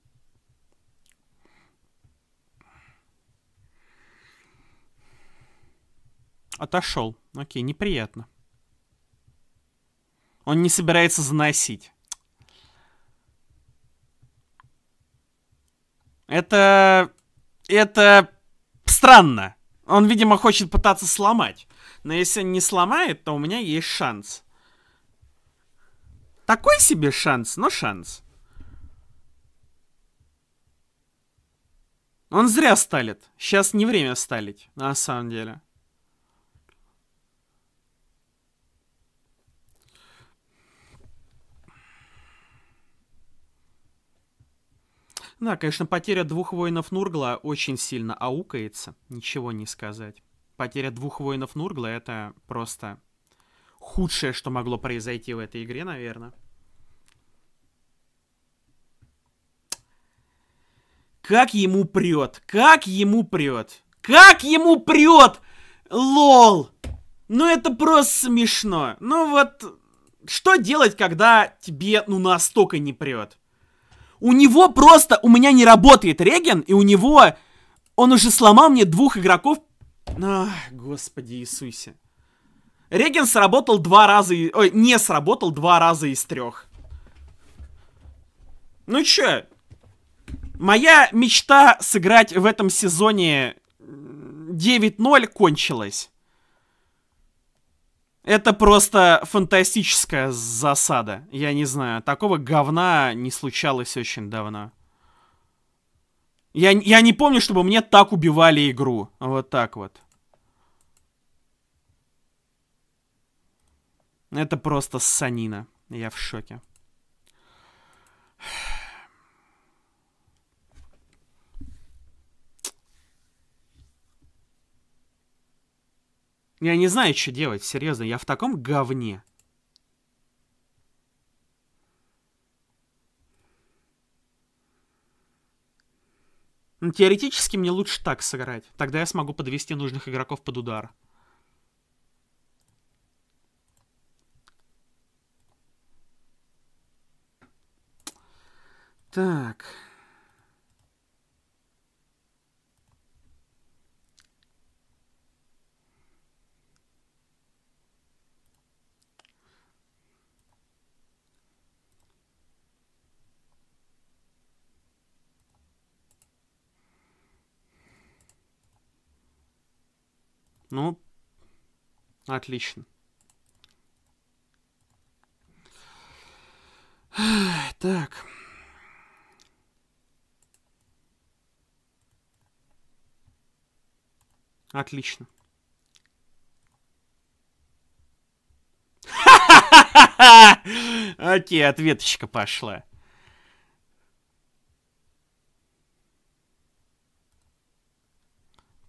A: Отошел. Окей, неприятно. Он не собирается заносить. Это... Это... Странно. Он, видимо, хочет пытаться сломать. Но если он не сломает, то у меня есть шанс. Такой себе шанс, но шанс. Он зря сталит. Сейчас не время сталить, на самом деле. Да, конечно, потеря двух воинов Нургла очень сильно аукается. Ничего не сказать. Потеря двух воинов Нургла — это просто худшее, что могло произойти в этой игре, наверное. Как ему прет, как ему прет, как ему прет, лол. Ну это просто смешно. Ну вот, что делать, когда тебе, ну, настолько не прет? У него просто, у меня не работает реген, и у него, он уже сломал мне двух игроков. Ах, господи Иисусе. Реген сработал два раза... И... Ой, не сработал два раза из трех. Ну чё? Моя мечта сыграть в этом сезоне 9-0 кончилась. Это просто фантастическая засада. Я не знаю, такого говна не случалось очень давно. Я, я не помню, чтобы мне так убивали игру. Вот так вот. Это просто санина. Я в шоке. Я не знаю, что делать, серьезно. Я в таком говне. Ну, теоретически мне лучше так сыграть. Тогда я смогу подвести нужных игроков под удар. Так. Ну, отлично. Так. Отлично. Окей, ответочка пошла.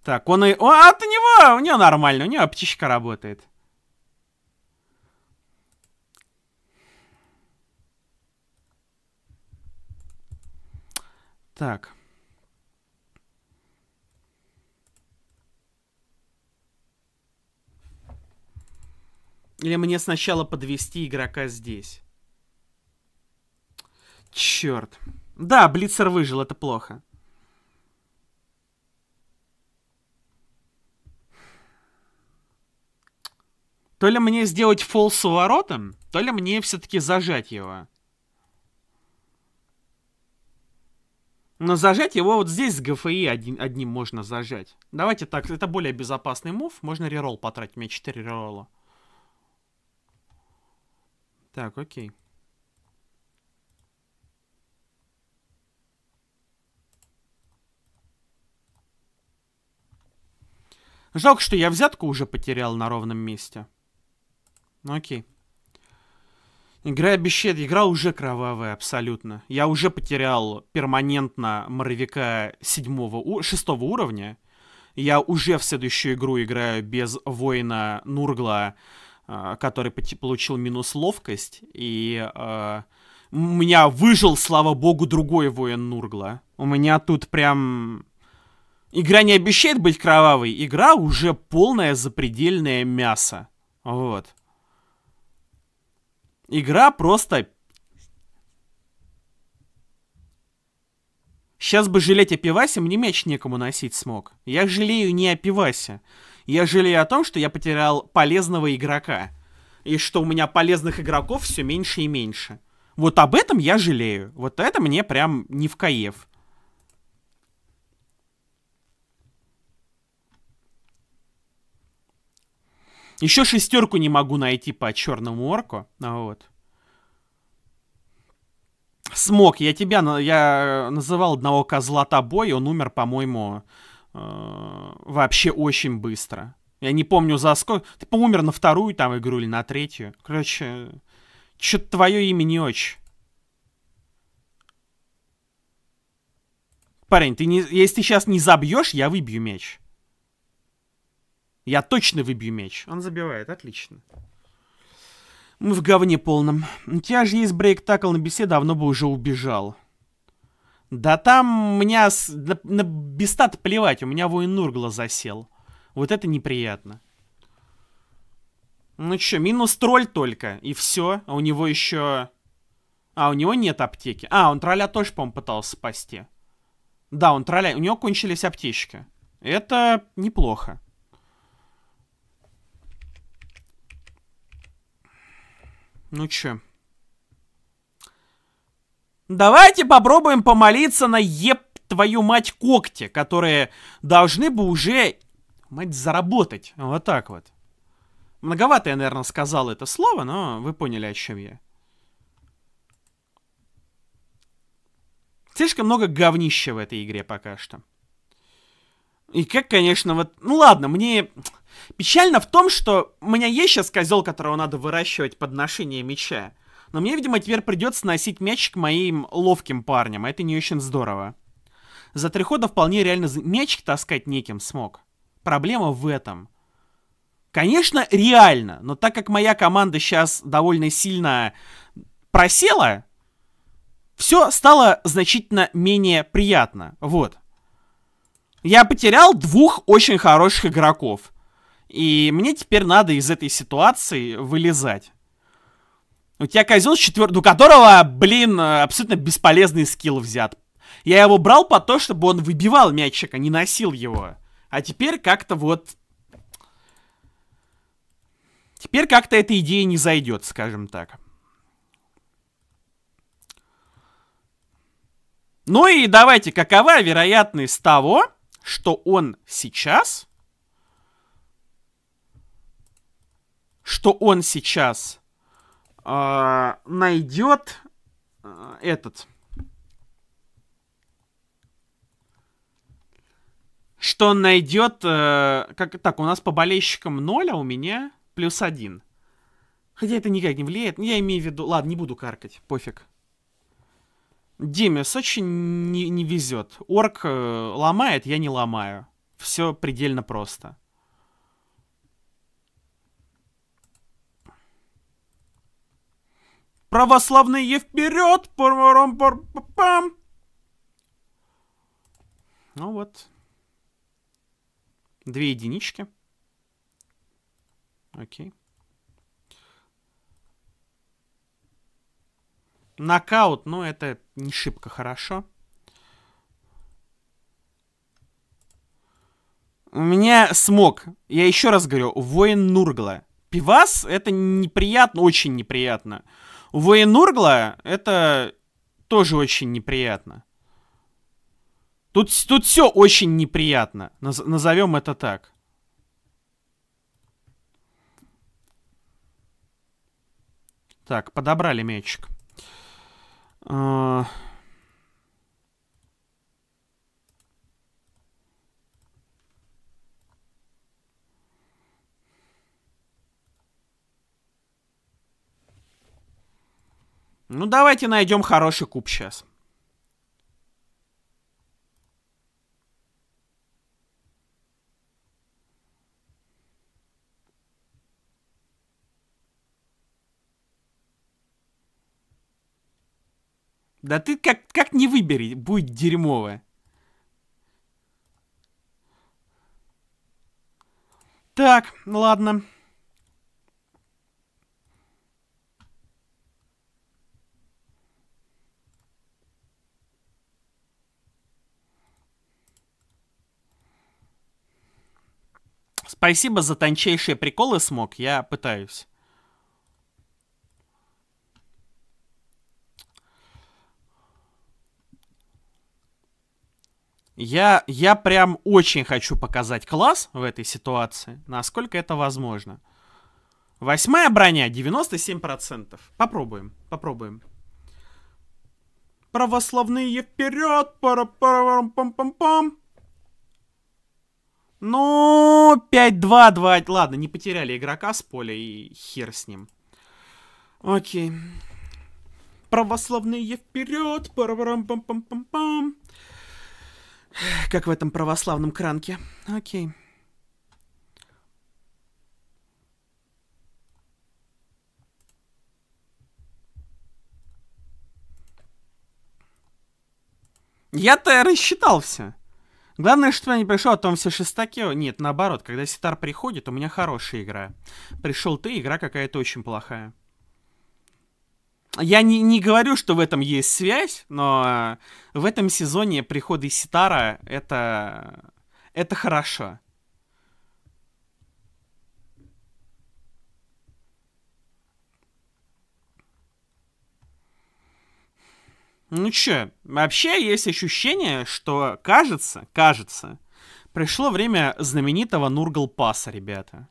A: Так, он и... О, а от него! У него нормально, у него птичка работает. Так. Или мне сначала подвести игрока здесь? Черт. Да, Блицер выжил, это плохо. То ли мне сделать фол с воротом, то ли мне все-таки зажать его. Но зажать его вот здесь с ГФИ один, одним можно зажать. Давайте так, это более безопасный мув. Можно реролл потратить, у меня 4 реролла. Так, окей. Жалко, что я взятку уже потерял на ровном месте. Ну окей. Игра обещает, игра уже кровавая абсолютно. Я уже потерял перманентно моровика седьмого, у шестого уровня. Я уже в следующую игру играю без воина Нургла а, который получил минус ловкость, и а, у меня выжил, слава богу, другой воин Нургла. У меня тут прям... Игра не обещает быть кровавой, игра уже полное запредельное мясо. Вот. Игра просто... Сейчас бы жалеть о пивасе, мне меч некому носить смог. Я жалею не о пивасе. Я жалею о том, что я потерял полезного игрока. И что у меня полезных игроков все меньше и меньше. Вот об этом я жалею. Вот это мне прям не в каев. Еще шестерку не могу найти по черному орку. Вот. Смог, я тебя, я э, называл одного козла тобой, он умер, по-моему, Э, вообще очень быстро. Я не помню за сколько. Ты поумер типа, на вторую там игру или на третью. Короче, что-то твое имя не очень. Парень, ты не, если ты сейчас не забьешь, я выбью меч. Я точно выбью меч. Он забивает, отлично. Мы в говне полном. У тебя же есть брейк-такл на бесе, давно бы уже убежал. Да там меня с... на, на Бестат плевать, у меня воин засел. Вот это неприятно. Ну чё, минус тролль только, и все. А у него еще... А, у него нет аптеки. А, он тролля тоже, по-моему, пытался спасти. Да, он тролля... У него кончились аптечки. Это неплохо. Ну чё, Давайте попробуем помолиться на еп твою мать когти, которые должны бы уже, мать, заработать. Вот так вот. Многовато я, наверное, сказал это слово, но вы поняли, о чем я. Слишком много говнища в этой игре пока что. И как, конечно, вот... Ну ладно, мне... Печально в том, что у меня есть сейчас козел, которого надо выращивать под ношение меча. Но мне, видимо, теперь придется носить мячик моим ловким парням, а это не очень здорово. За три хода вполне реально мячик таскать неким смог. Проблема в этом. Конечно, реально, но так как моя команда сейчас довольно сильно просела, все стало значительно менее приятно. Вот. Я потерял двух очень хороших игроков. И мне теперь надо из этой ситуации вылезать. У тебя козел четвертый, у которого, блин, э, абсолютно бесполезный скилл взят. Я его брал по то, чтобы он выбивал мячик, а не носил его. А теперь как-то вот... Теперь как-то эта идея не зайдет, скажем так. Ну и давайте, какова вероятность того, что он сейчас... Что он сейчас а, найдет а, этот... Что он найдет... Э, как, так, у нас по болельщикам 0, а у меня плюс 1. Хотя это никак не влияет. Я имею в виду... Ладно, не буду каркать. Пофиг. Демис очень не, не везет. Орк э, ломает, я не ломаю. Все предельно просто. Православные вперед! Пам -пам Ну вот. Две единички. Окей. Нокаут, но ну, это не шибко хорошо. У меня смог. Я еще раз говорю, воин Нургла. Пивас это неприятно, очень неприятно. У Вейнургла это тоже очень неприятно. Тут, тут все очень неприятно. назовем это так. Так, подобрали мячик. А, Ну, давайте найдем хороший куб сейчас. Да ты как, как не выбери, будет дерьмовое. Так, ладно. Спасибо за тончайшие приколы, Смог. Я пытаюсь. Я, я прям очень хочу показать класс в этой ситуации, насколько это возможно. Восьмая броня, 97%. Попробуем, попробуем. Православные вперед! Пара -пара -пам -пам -пам. Ну, 5-2, 2... Ладно, не потеряли игрока с поля, и хер с ним. Окей. Православные вперед! Как в этом православном кранке. Окей. Я-то рассчитал все. Главное, что я не пришел, а то он все шестаки. Нет, наоборот, когда Ситар приходит, у меня хорошая игра. Пришел ты, игра какая-то очень плохая. Я не, не говорю, что в этом есть связь, но э, в этом сезоне приходы Ситара это... Это хорошо. Ну чё, вообще есть ощущение, что кажется, кажется, пришло время знаменитого Нургалпаса, ребята.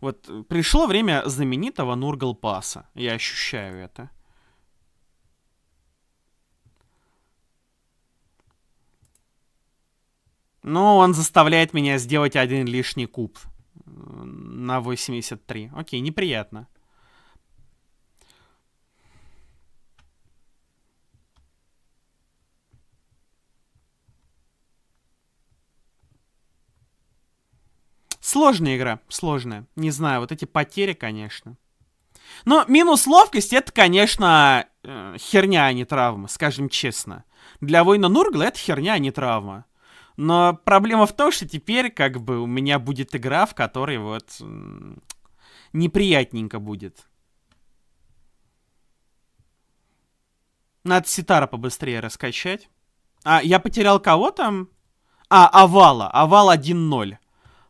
A: Вот пришло время знаменитого Нургалпаса, Я ощущаю это. Но ну, он заставляет меня сделать один лишний куб э, на 83. Окей, неприятно. Сложная игра, сложная. Не знаю, вот эти потери, конечно. Но минус ловкость, это, конечно, э, херня, а не травма, скажем честно. Для воина Нургла это херня, а не травма. Но проблема в том, что теперь как бы у меня будет игра, в которой вот неприятненько будет. Надо ситара побыстрее раскачать. А, я потерял кого там? А, овала. Овал 1-0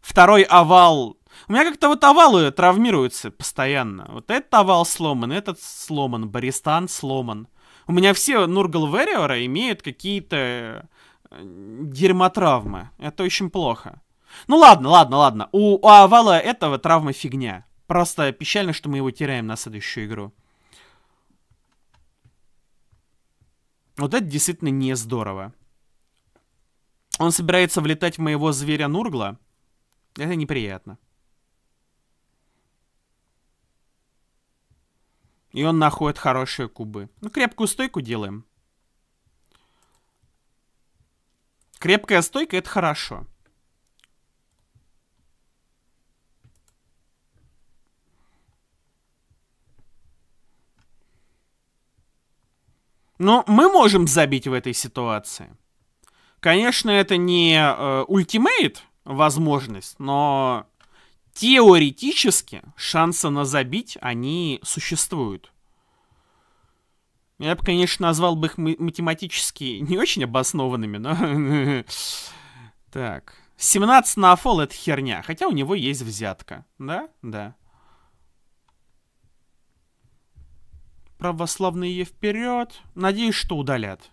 A: второй овал. У меня как-то вот овалы травмируются постоянно. Вот этот овал сломан, этот сломан, Баристан сломан. У меня все Нургал Вериора имеют какие-то э, дерьмотравмы. Это очень плохо. Ну ладно, ладно, ладно. У, у овала этого травма фигня. Просто печально, что мы его теряем на следующую игру. Вот это действительно не здорово. Он собирается влетать в моего зверя Нургла. Это неприятно. И он находит хорошие кубы. Ну, крепкую стойку делаем. Крепкая стойка — это хорошо. Но мы можем забить в этой ситуации. Конечно, это не э, ультимейт, возможность, но теоретически шансы на забить, они существуют. Я бы, конечно, назвал бы их математически не очень обоснованными, но... Так. 17 на фол это херня, хотя у него есть взятка. Да? Да. Православные вперед. Надеюсь, что удалят.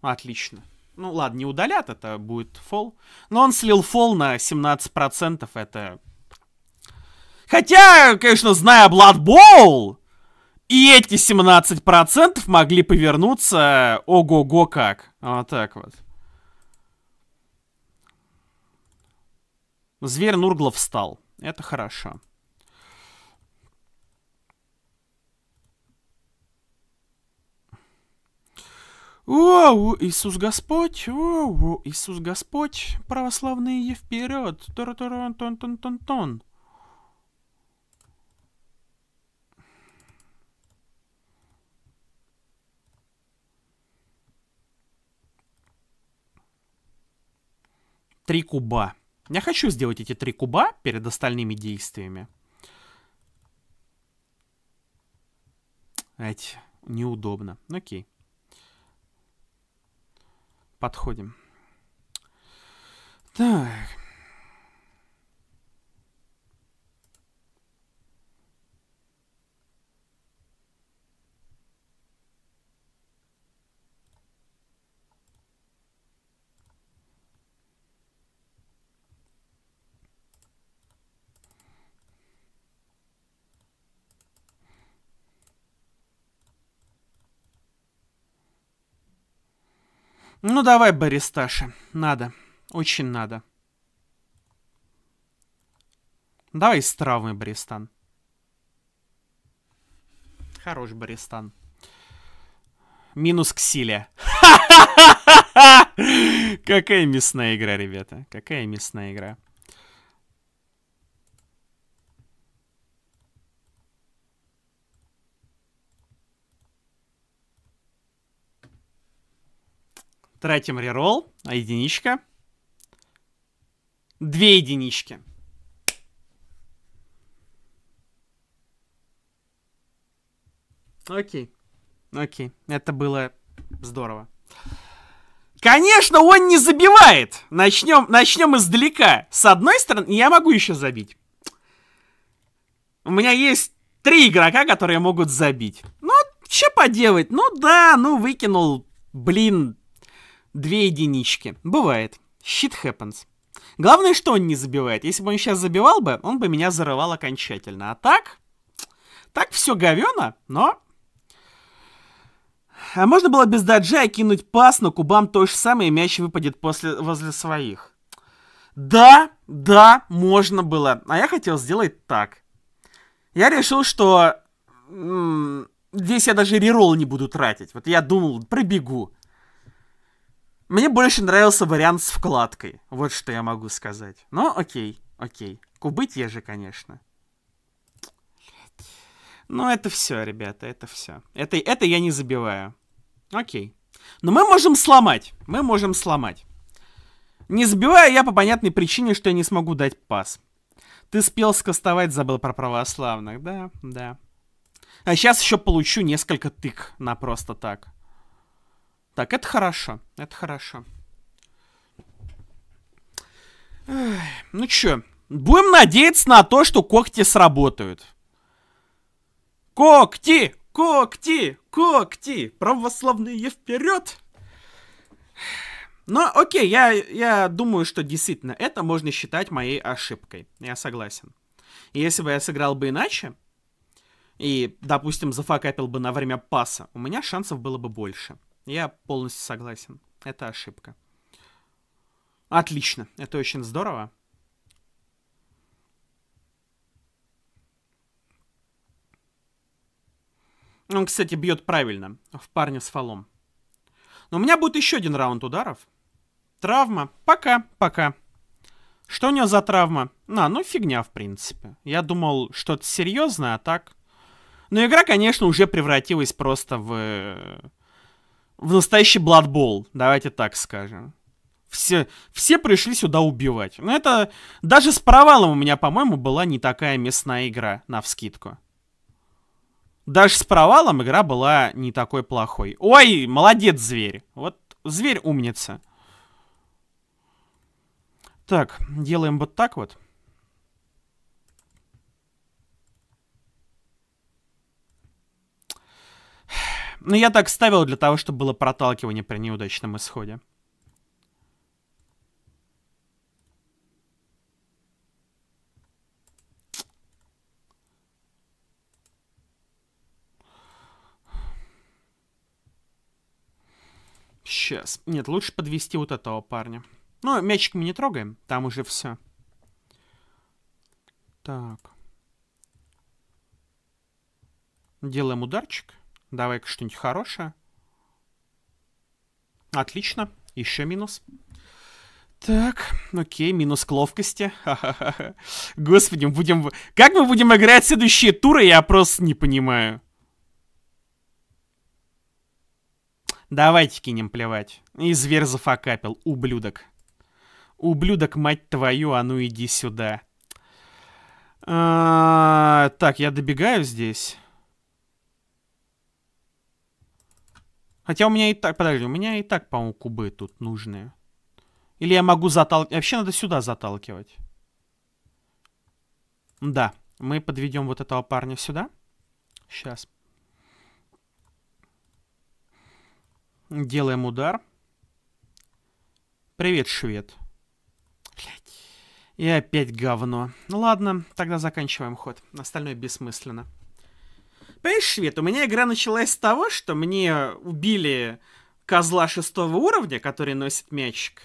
A: Отлично. Ну ладно, не удалят, это будет фол. Но он слил фол на 17%, это... Хотя, конечно, зная Blood Bowl, и эти 17% могли повернуться ого-го как. Вот так вот. Зверь Нургла встал. Это хорошо. Воу, Иисус Господь, воу, Иисус Господь, православные вперед, тор тон тон тон тон тон Три куба. Я хочу сделать эти три куба перед остальными действиями. Ать, неудобно. Окей подходим. Так. Ну давай, Баристаши. Надо. Очень надо. Давай с травмой, Баристан. Хорош, Баристан. Минус к силе. Какая мясная игра, ребята. Какая мясная игра. Тратим реролл. А единичка. Две единички. Окей. Окей. Это было здорово. Конечно, он не забивает. Начнем, начнем издалека. С одной стороны, я могу еще забить. У меня есть три игрока, которые могут забить. Ну, что поделать? Ну да, ну выкинул, блин, Две единички. Бывает. Shit happens. Главное, что он не забивает. Если бы он сейчас забивал бы, он бы меня зарывал окончательно. А так... Так все говено, но... А можно было без даджа кинуть пас, но кубам то же самое, и мяч выпадет после, возле своих. Да, да, можно было. А я хотел сделать так. Я решил, что... Здесь я даже рерол не буду тратить. Вот я думал, пробегу. Мне больше нравился вариант с вкладкой. Вот что я могу сказать. Но окей, окей. Кубы я же, конечно. Но ну, это все, ребята, это все. Это, это я не забиваю. Окей. Но мы можем сломать. Мы можем сломать. Не забиваю я по понятной причине, что я не смогу дать пас. Ты спел скастовать, забыл про православных. Да, да. А сейчас еще получу несколько тык на просто так. Так, это хорошо, это хорошо. ну чё, будем надеяться на то, что когти сработают. Когти, когти, когти, православные вперед! Но окей, я, я думаю, что действительно это можно считать моей ошибкой. Я согласен. если бы я сыграл бы иначе, и, допустим, зафакапил бы на время паса, у меня шансов было бы больше. Я полностью согласен. Это ошибка. Отлично. Это очень здорово. Он, кстати, бьет правильно. В парня с фолом. Но у меня будет еще один раунд ударов. Травма. Пока, пока. Что у него за травма? На, ну фигня, в принципе. Я думал, что-то серьезное, а так... Но игра, конечно, уже превратилась просто в э, в настоящий Blood Bowl, давайте так скажем. Все, все пришли сюда убивать. Но это даже с провалом у меня, по-моему, была не такая местная игра, на вскидку. Даже с провалом игра была не такой плохой. Ой, молодец, зверь. Вот зверь умница. Так, делаем вот так вот. Но ну, я так ставил для того, чтобы было проталкивание при неудачном исходе. Сейчас. Нет, лучше подвести вот этого парня. Ну, мячик мы не трогаем, там уже все. Так. Делаем ударчик. Давай-ка что-нибудь хорошее. Отлично. Еще минус. Так, окей, минус к ловкости. Ха Господи, будем... Как мы будем играть следующие туры, я просто не понимаю. Давайте кинем плевать. И зверь зафакапил, ублюдок. Ублюдок, мать твою, а ну иди сюда. А -а -а, так, я добегаю здесь. Хотя у меня и так... Подожди, у меня и так, по-моему, кубы тут нужные. Или я могу заталкивать... Вообще надо сюда заталкивать. Да, мы подведем вот этого парня сюда. Сейчас. Делаем удар. Привет, швед. Блять. И опять говно. Ну ладно, тогда заканчиваем ход. Остальное бессмысленно. Понимаешь, Швед, у меня игра началась с того, что мне убили козла шестого уровня, который носит мячик,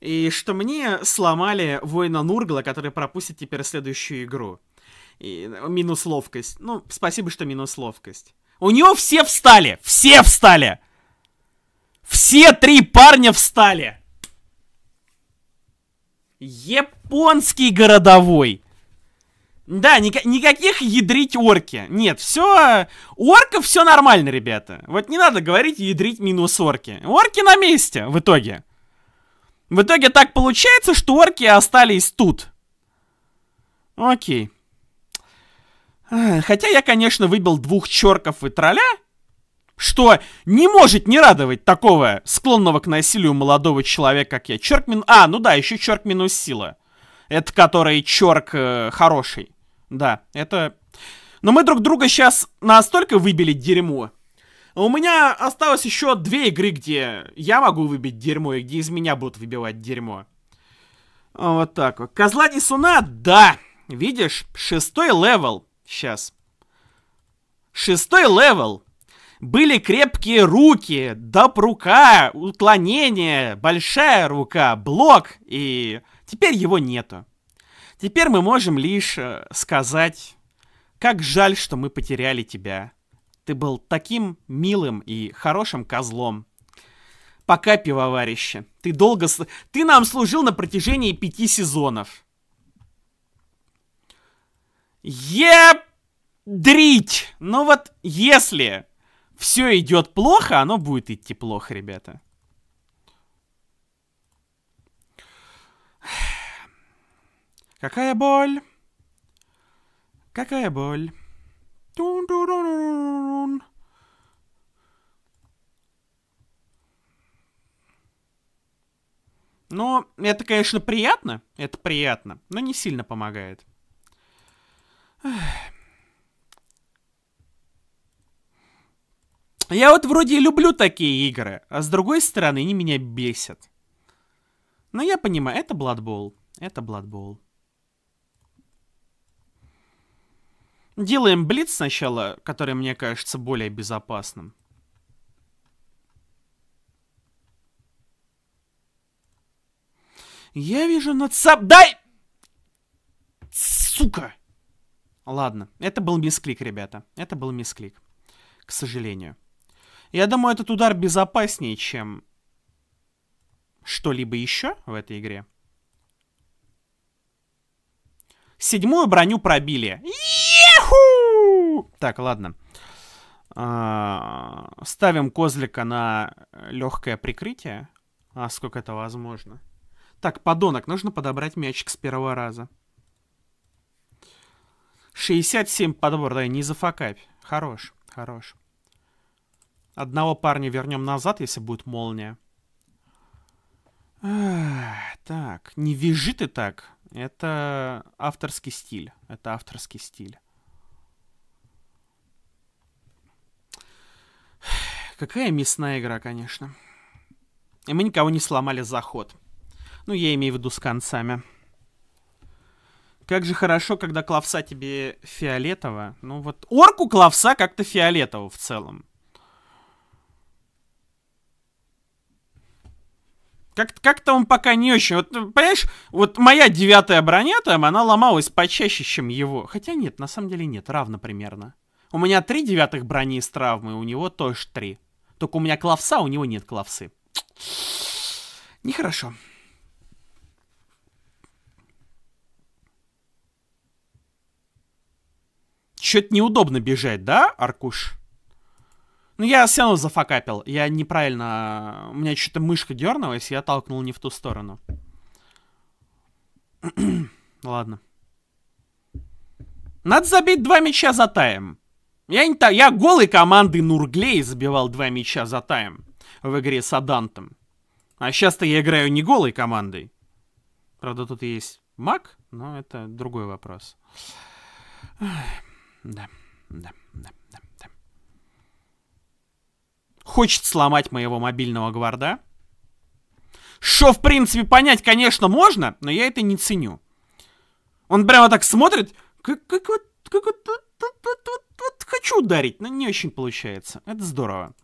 A: и что мне сломали воина Нургла, который пропустит теперь следующую игру. И ну, минус ловкость. Ну, спасибо, что минус ловкость. У него все встали! Все встали! Все три парня встали! Японский городовой! Да, ни никаких ядрить орки. Нет, все... У орков все нормально, ребята. Вот не надо говорить ядрить минус орки. Орки на месте в итоге. В итоге так получается, что орки остались тут. Окей. Хотя я, конечно, выбил двух черков и тролля, что не может не радовать такого склонного к насилию молодого человека, как я. Чорк мин... А, ну да, еще черк минус сила. Это который чорк э, хороший. Да, это... Но мы друг друга сейчас настолько выбили дерьмо. У меня осталось еще две игры, где я могу выбить дерьмо, и где из меня будут выбивать дерьмо. А, вот так вот. Козла Несуна, да. Видишь, шестой левел. Сейчас. Шестой левел. Были крепкие руки, доп рука, уклонение, большая рука, блок и Теперь его нету. Теперь мы можем лишь э, сказать, как жаль, что мы потеряли тебя. Ты был таким милым и хорошим козлом. Пока, пивоварище. Ты долго... Ты нам служил на протяжении пяти сезонов. Едрить! Ну вот, если все идет плохо, оно будет идти плохо, ребята. Какая боль! Какая боль! Тун -тун -тун -тун. Но это, конечно, приятно. Это приятно, но не сильно помогает. Я вот вроде и люблю такие игры, а с другой стороны они меня бесят. Но я понимаю, это Blood Bowl. Это Blood Bowl. Делаем блиц сначала, который мне кажется более безопасным. Я вижу над собой... Дай! Сука! Ладно, это был мисклик, ребята. Это был мисклик. К сожалению. Я думаю, этот удар безопаснее, чем что-либо еще в этой игре. Седьмую броню пробили. И ну, так, ладно. А, ставим козлика на легкое прикрытие. А сколько это возможно? Так, подонок, нужно подобрать мячик с первого раза. 67 подбор, да, не зафакапь. Хорош, хорош. Одного парня вернем назад, если будет молния. так, не вяжи ты так. Это авторский стиль. Это авторский стиль. Какая мясная игра, конечно. И мы никого не сломали заход. Ну, я имею в виду с концами. Как же хорошо, когда клавса тебе фиолетово. Ну вот орку клавса как-то фиолетово в целом. Как-то как он пока не очень. Вот, понимаешь, вот моя девятая броня там, она ломалась почаще, чем его. Хотя нет, на самом деле нет, равно примерно. У меня три девятых брони с травмой, у него тоже три. Только у меня клавса, у него нет клавсы. Нехорошо. Чё-то неудобно бежать, да, Аркуш? Ну, я все равно зафакапил. Я неправильно... У меня что-то мышка дернулась, я толкнул не в ту сторону. Ладно. Надо забить два мяча за тайм. Я, не я голой команды Нурглей забивал два мяча за тайм в игре с Адантом. А сейчас-то я играю не голой командой. Правда, тут есть маг, но это другой вопрос. Да, да, да, да, да. Хочет сломать моего мобильного гварда. Что, в принципе, понять, конечно, можно, но я это не ценю. Он прямо так смотрит, как, как вот, вот, вот, вот, вот, вот хочу ударить, но не очень получается. Это здорово.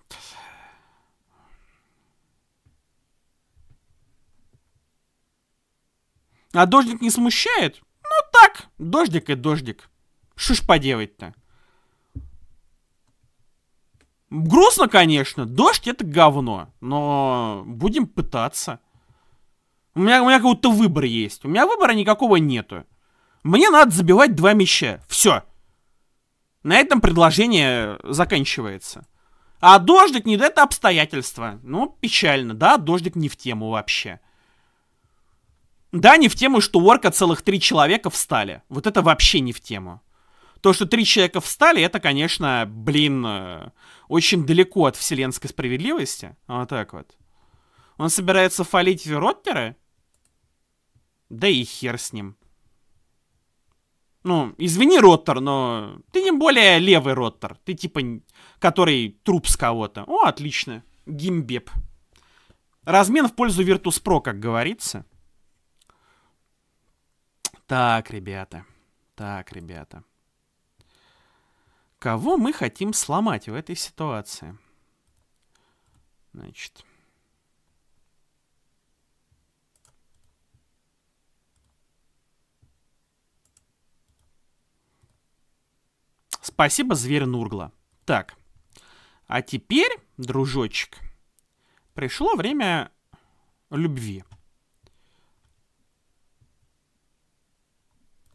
A: А дождик не смущает? Ну так, дождик и дождик. Что ж поделать-то? Грустно, конечно. Дождь это говно. Но будем пытаться. У меня, у меня какой-то выбор есть. У меня выбора никакого нету. Мне надо забивать два мяча. Все. На этом предложение заканчивается. А дождик не это обстоятельства. Ну, печально, да, дождик не в тему вообще. Да, не в тему, что у орка целых три человека встали. Вот это вообще не в тему. То, что три человека встали, это, конечно, блин, э, очень далеко от вселенской справедливости. Вот так вот. Он собирается фалить Роттера? Да и хер с ним. Ну, извини, Роттер, но ты не более левый Роттер. Ты типа, который труп с кого-то. О, отлично. Гимбеп. Размен в пользу Virtus.pro, как говорится. Так, ребята. Так, ребята. Кого мы хотим сломать в этой ситуации? Значит. Спасибо, зверь Нургла. Так. А теперь, дружочек, пришло время любви.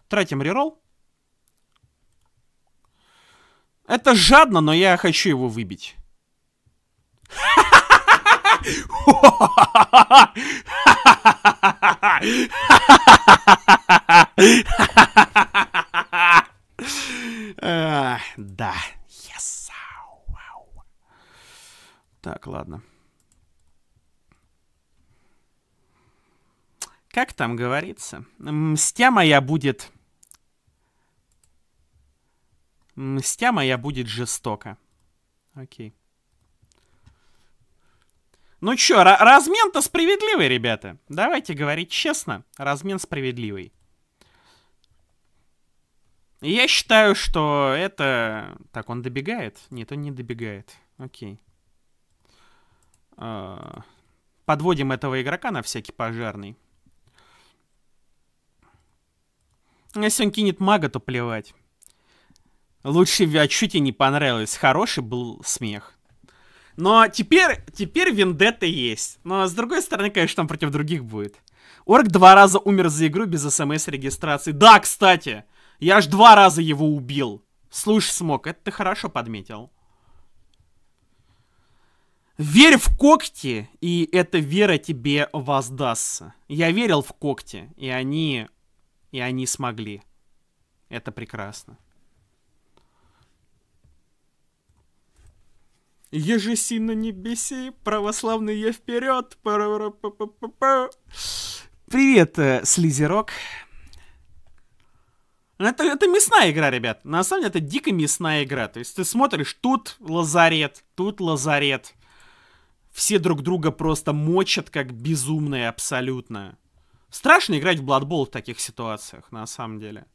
A: Тратим рерол. Это жадно, но я хочу его выбить. Да. Yes. Так, ладно. Как там говорится? Мстя моя будет... Мстя моя будет жестоко. Окей. Ну чё, размен-то справедливый, ребята. Давайте говорить честно. Размен справедливый. Я считаю, что это... Так, он добегает? Нет, он не добегает. Окей. А, подводим этого игрока на всякий пожарный. Если он кинет мага, то плевать. Лучше Вячути не понравилось. Хороший был смех. Но теперь, теперь вендетта есть. Но с другой стороны, конечно, там против других будет. Орк два раза умер за игру без смс-регистрации. Да, кстати! Я аж два раза его убил. Слышь, Смог, это ты хорошо подметил. Верь в когти, и эта вера тебе воздастся. Я верил в когти, и они... И они смогли. Это прекрасно. Ежеси на небеси, православный я вперед! Привет, э, Слизерок. Это, это мясная игра, ребят. На самом деле это дико мясная игра. То есть ты смотришь, тут лазарет, тут лазарет. Все друг друга просто мочат как безумные абсолютно. Страшно играть в Blood в таких ситуациях, на самом деле.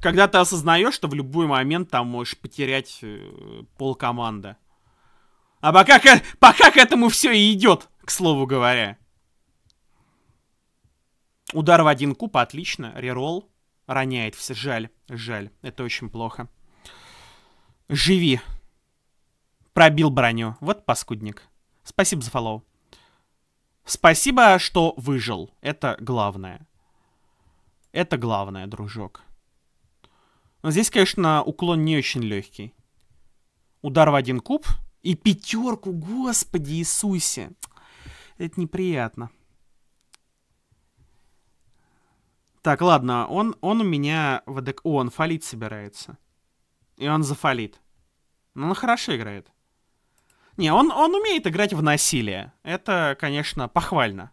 A: Когда ты осознаешь, что в любой момент там можешь потерять э, пол команды. А пока, к, пока к этому все и идет, к слову говоря. Удар в один куб, отлично. Реролл роняет все. Жаль, жаль. Это очень плохо. Живи. Пробил броню. Вот паскудник. Спасибо за фоллоу. Спасибо, что выжил. Это главное. Это главное, дружок. Но здесь, конечно, уклон не очень легкий. Удар в один куб. И пятерку, господи Иисусе. Это неприятно. Так, ладно, он, он у меня в АДК... О, он фалит собирается. И он зафалит. Ну, он хорошо играет. Не, он, он умеет играть в насилие. Это, конечно, похвально.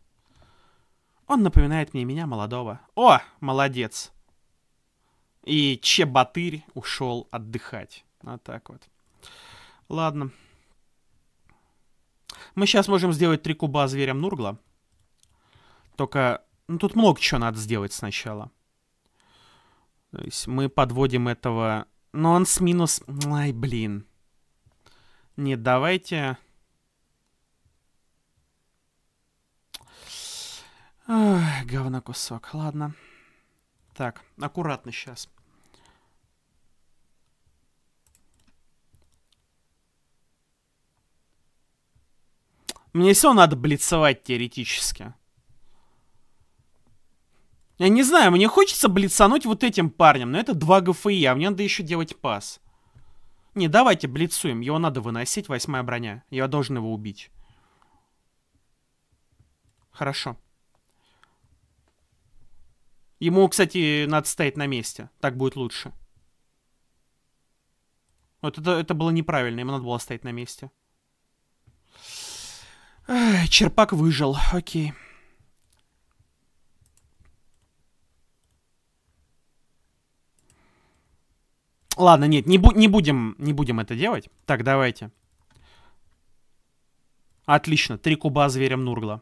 A: Он напоминает мне меня, молодого. О, молодец. И Чебатырь ушел отдыхать. Вот так вот. Ладно. Мы сейчас можем сделать три куба зверям Нургла. Только ну, тут много чего надо сделать сначала. То есть мы подводим этого... Но он с минус... Ай, блин. Нет, давайте... Ах, говна кусок. Ладно. Так, аккуратно сейчас. Мне все надо блицевать теоретически. Я не знаю, мне хочется блицануть вот этим парнем, но это 2 ГФИ, а мне надо еще делать пас. Не, давайте блицуем, его надо выносить, восьмая броня. Я должен его убить. Хорошо. Ему, кстати, надо стоять на месте. Так будет лучше. Вот это, это было неправильно, ему надо было стоять на месте. Эх, черпак выжил, окей. Ладно, нет, не, бу не, будем, не будем это делать. Так, давайте. Отлично, три куба зверем Нургла.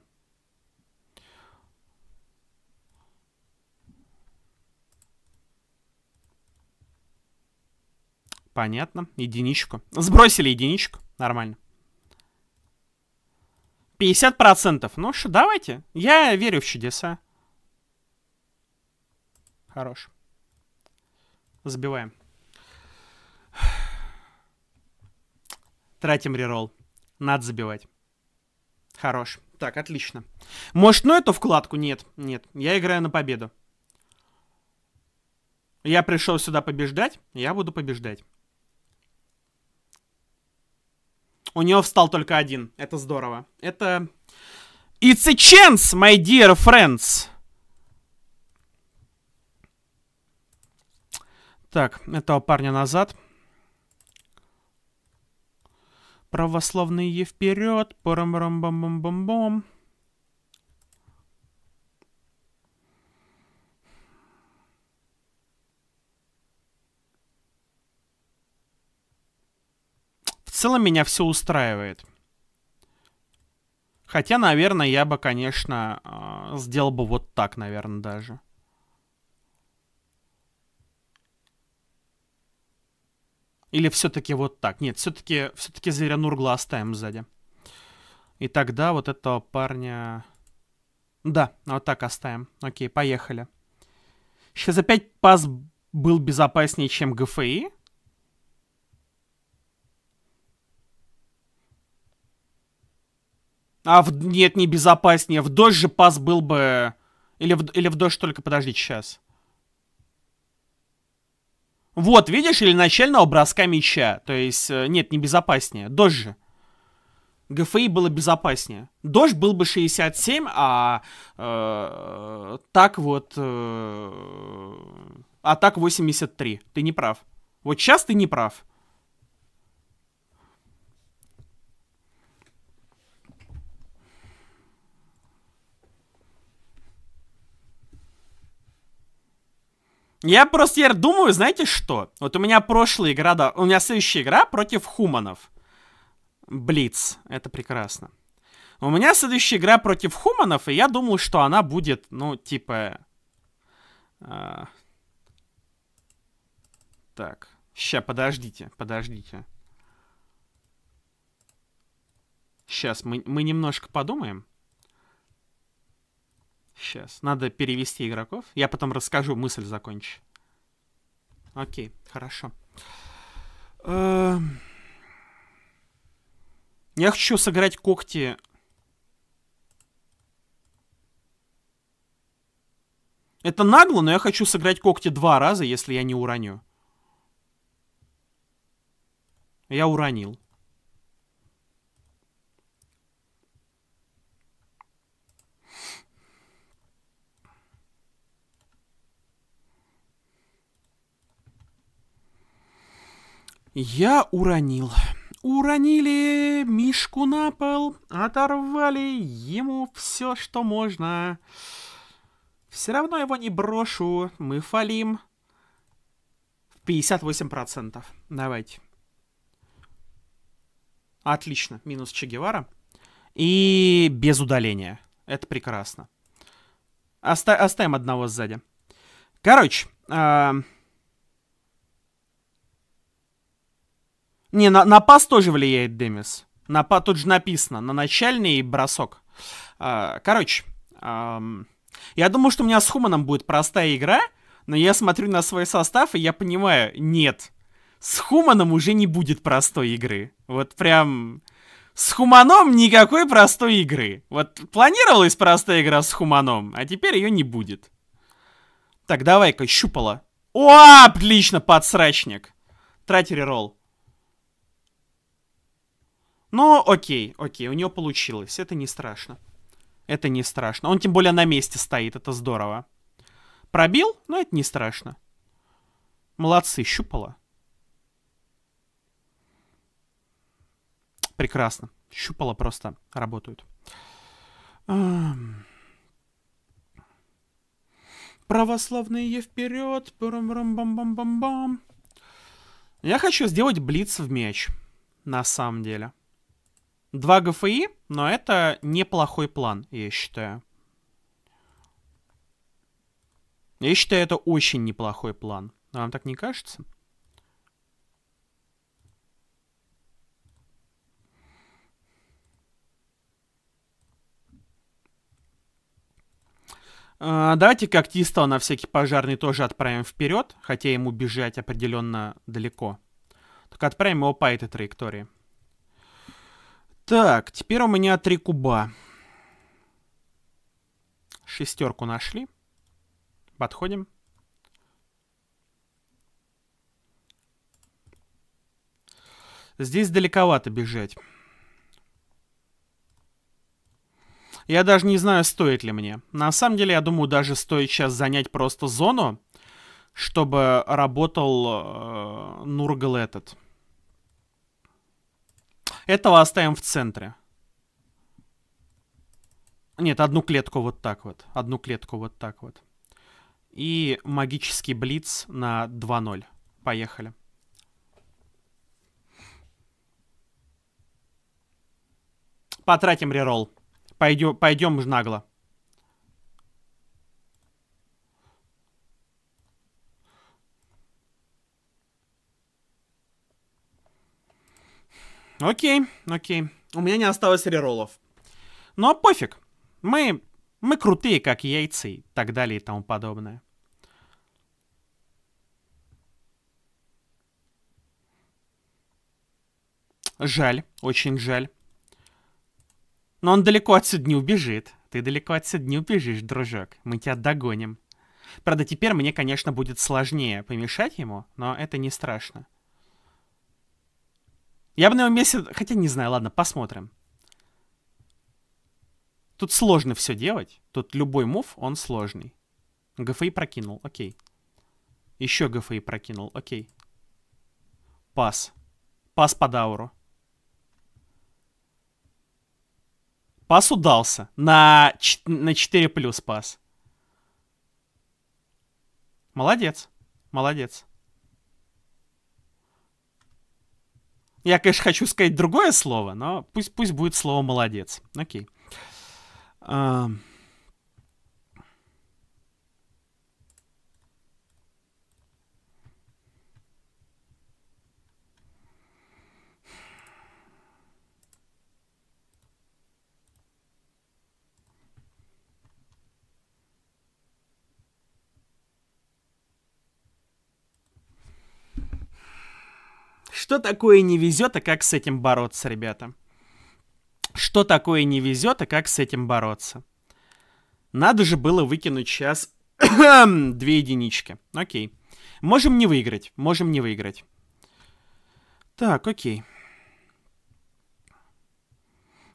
A: Понятно, единичку. Сбросили единичку, нормально. 50%. Ну что, давайте. Я верю в чудеса. Хорош. Забиваем. Тратим рерол. Надо забивать. Хорош. Так, отлично. Может, ну эту вкладку? Нет, нет. Я играю на победу. Я пришел сюда побеждать, я буду побеждать. У него встал только один. Это здорово. Это... It's a chance, my dear friends. Так, этого парня назад. Православные вперед! парам рам бам бам бам бам В целом меня все устраивает. Хотя, наверное, я бы, конечно, а, сделал бы вот так, наверное, даже. Или все-таки вот так? Нет, все-таки все, -таки, зверя Нургла оставим сзади. И тогда вот этого парня... Да, вот так оставим. Окей, поехали. Сейчас опять пас был безопаснее, чем ГФИ. А, в... нет, не безопаснее. В дождь же пас был бы... Или в, или в дождь только, подождите, сейчас. Вот, видишь, или начального броска мяча. То есть, э, нет, не безопаснее. Дождь же. ГФИ было безопаснее. Дождь был бы 67, а э, так вот... Э, а так 83. Ты не прав. Вот сейчас ты не прав. Я просто я думаю, знаете что? Вот у меня прошлая игра, да, у меня следующая игра против хуманов. Блиц, это прекрасно. У меня следующая игра против хуманов, и я думал, что она будет, ну, типа... Э, так, ща, подождите, подождите. Сейчас, мы, мы немножко подумаем. Сейчас, надо перевести игроков. Я потом расскажу, мысль закончу. Окей, хорошо. Эм. Я хочу сыграть когти. Это нагло, но я хочу сыграть когти два раза, если я не уроню. Я уронил. Я уронил. Уронили Мишку на пол, оторвали ему все, что можно. Все равно его не брошу, мы фалим. 58%. Давайте. Отлично, минус Че Гевара. И без удаления. Это прекрасно. Оста оставим одного сзади. Короче, э Не, на, на пас тоже влияет Демис. На, тут же написано, на начальный бросок. А, короче, я думаю, что у меня с Хуманом будет простая игра, но я смотрю на свой состав, и я понимаю, нет, с Хуманом уже не будет простой игры. Вот прям... С Хуманом никакой простой игры. Вот планировалась простая игра с Хуманом, а теперь ее не будет. Так, давай-ка, щупала. О, отлично, подсрачник. Трать реролл. Но окей, окей, у нее получилось. Это не страшно. Это не страшно. Он тем более на месте стоит, это здорово. Пробил, но это не страшно. Молодцы, щупала. Прекрасно. Щупала просто работают. Православные вперед. Брам -брам -бам -бам -бам -бам. Я хочу сделать блиц в меч. На самом деле. 2 ГФИ, но это неплохой план, я считаю. Я считаю, это очень неплохой план. А вам так не кажется? А, давайте когтистого на всякий пожарный тоже отправим вперед, хотя ему бежать определенно далеко. Только отправим его по этой траектории. Так, теперь у меня три куба. Шестерку нашли. Подходим. Здесь далековато бежать. Я даже не знаю, стоит ли мне. На самом деле, я думаю, даже стоит сейчас занять просто зону, чтобы работал э, Нургл этот. Этого оставим в центре. Нет, одну клетку вот так вот. Одну клетку вот так вот. И магический блиц на 2-0. Поехали. Потратим реролл. Пойдем, пойдем нагло. Окей, окей. У меня не осталось реролов. Ну, а пофиг. Мы, мы крутые, как яйцы и так далее и тому подобное. Жаль, очень жаль. Но он далеко отсюда не убежит. Ты далеко отсюда не убежишь, дружок. Мы тебя догоним. Правда, теперь мне, конечно, будет сложнее помешать ему, но это не страшно. Я бы на его месте... Хотя не знаю, ладно, посмотрим. Тут сложно все делать. Тут любой мув, он сложный. ГФИ прокинул, окей. Еще ГФИ прокинул, окей. Пас. Пас под ауру. Пас удался. На, на 4 плюс пас. Молодец. Молодец. Я, конечно, хочу сказать другое слово, но пусть, пусть будет слово молодец. Окей. Okay. А, uh... Что такое не везет, а как с этим бороться, ребята? Что такое не везет, а как с этим бороться? Надо же было выкинуть сейчас две единички. Окей. Можем не выиграть, можем не выиграть. Так, окей.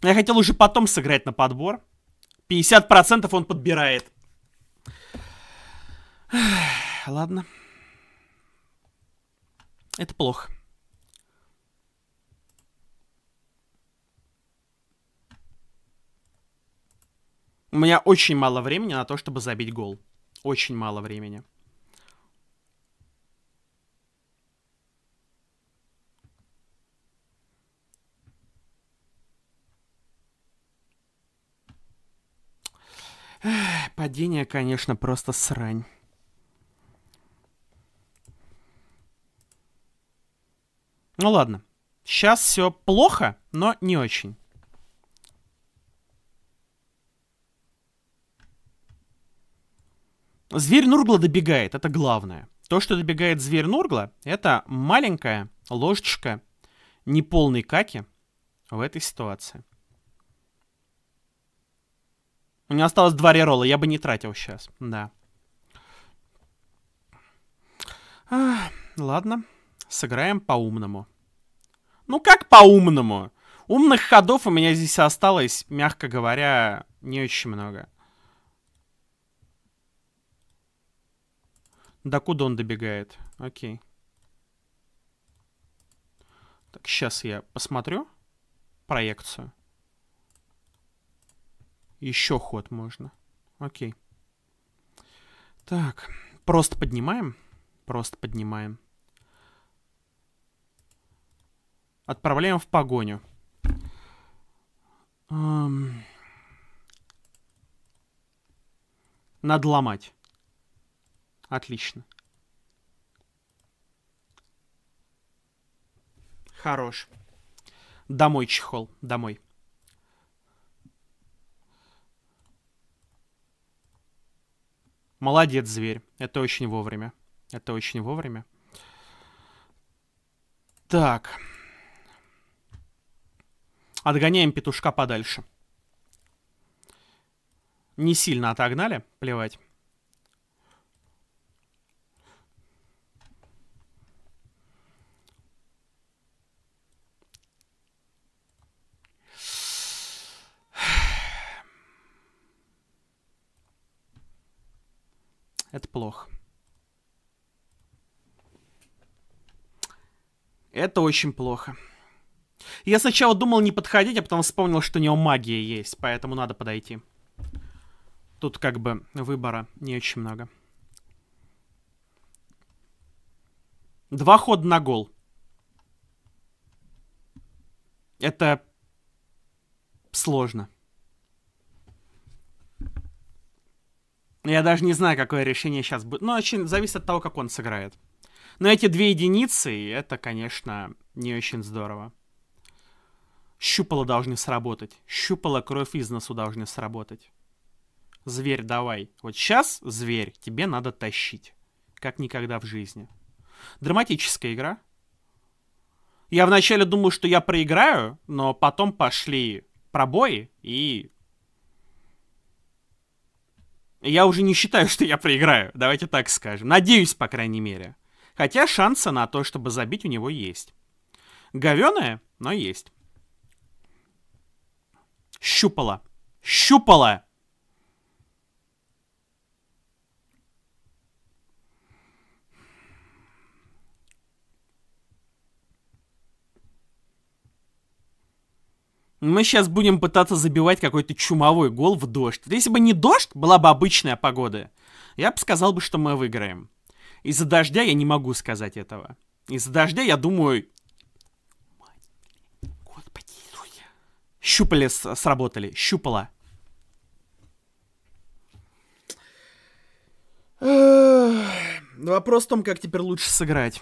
A: Я хотел уже потом сыграть на подбор. 50% он подбирает. Ладно. Это плохо. У меня очень мало времени на то, чтобы забить гол. Очень мало времени. Падение, конечно, просто срань. Ну ладно. Сейчас все плохо, но не очень. Зверь Нургла добегает, это главное. То, что добегает зверь Нургла, это маленькая ложечка неполной каки в этой ситуации. У меня осталось два реролла, я бы не тратил сейчас, да. А, ладно, сыграем по-умному. Ну как по-умному? Умных ходов у меня здесь осталось, мягко говоря, не очень много. До куда он добегает? Окей. Так, сейчас я посмотрю проекцию. Еще ход можно. Окей. Так, просто поднимаем. Просто поднимаем. Отправляем в погоню. Эм... Надо ломать. Отлично. Хорош. Домой чехол, домой. Молодец, зверь. Это очень вовремя. Это очень вовремя. Так. Отгоняем петушка подальше. Не сильно отогнали, плевать. Это плохо. Это очень плохо. Я сначала думал не подходить, а потом вспомнил, что у него магия есть, поэтому надо подойти. Тут как бы выбора не очень много. Два хода на гол. Это сложно. Я даже не знаю, какое решение сейчас будет. Но очень зависит от того, как он сыграет. Но эти две единицы, это, конечно, не очень здорово. Щупала должны сработать. Щупала кровь из носу должны сработать. Зверь, давай. Вот сейчас, зверь, тебе надо тащить. Как никогда в жизни. Драматическая игра. Я вначале думал, что я проиграю, но потом пошли пробои, и я уже не считаю, что я проиграю, давайте так скажем. Надеюсь, по крайней мере. Хотя шансы на то, чтобы забить, у него есть. Говеная, но есть. Щупала. Щупала! мы сейчас будем пытаться забивать какой-то чумовой гол в дождь. Если бы не дождь, была бы обычная погода, я бы сказал бы, что мы выиграем. Из-за дождя я не могу сказать этого. Из-за дождя я думаю... Господи, Щупали сработали, щупала. Вопрос в том, как теперь лучше сыграть.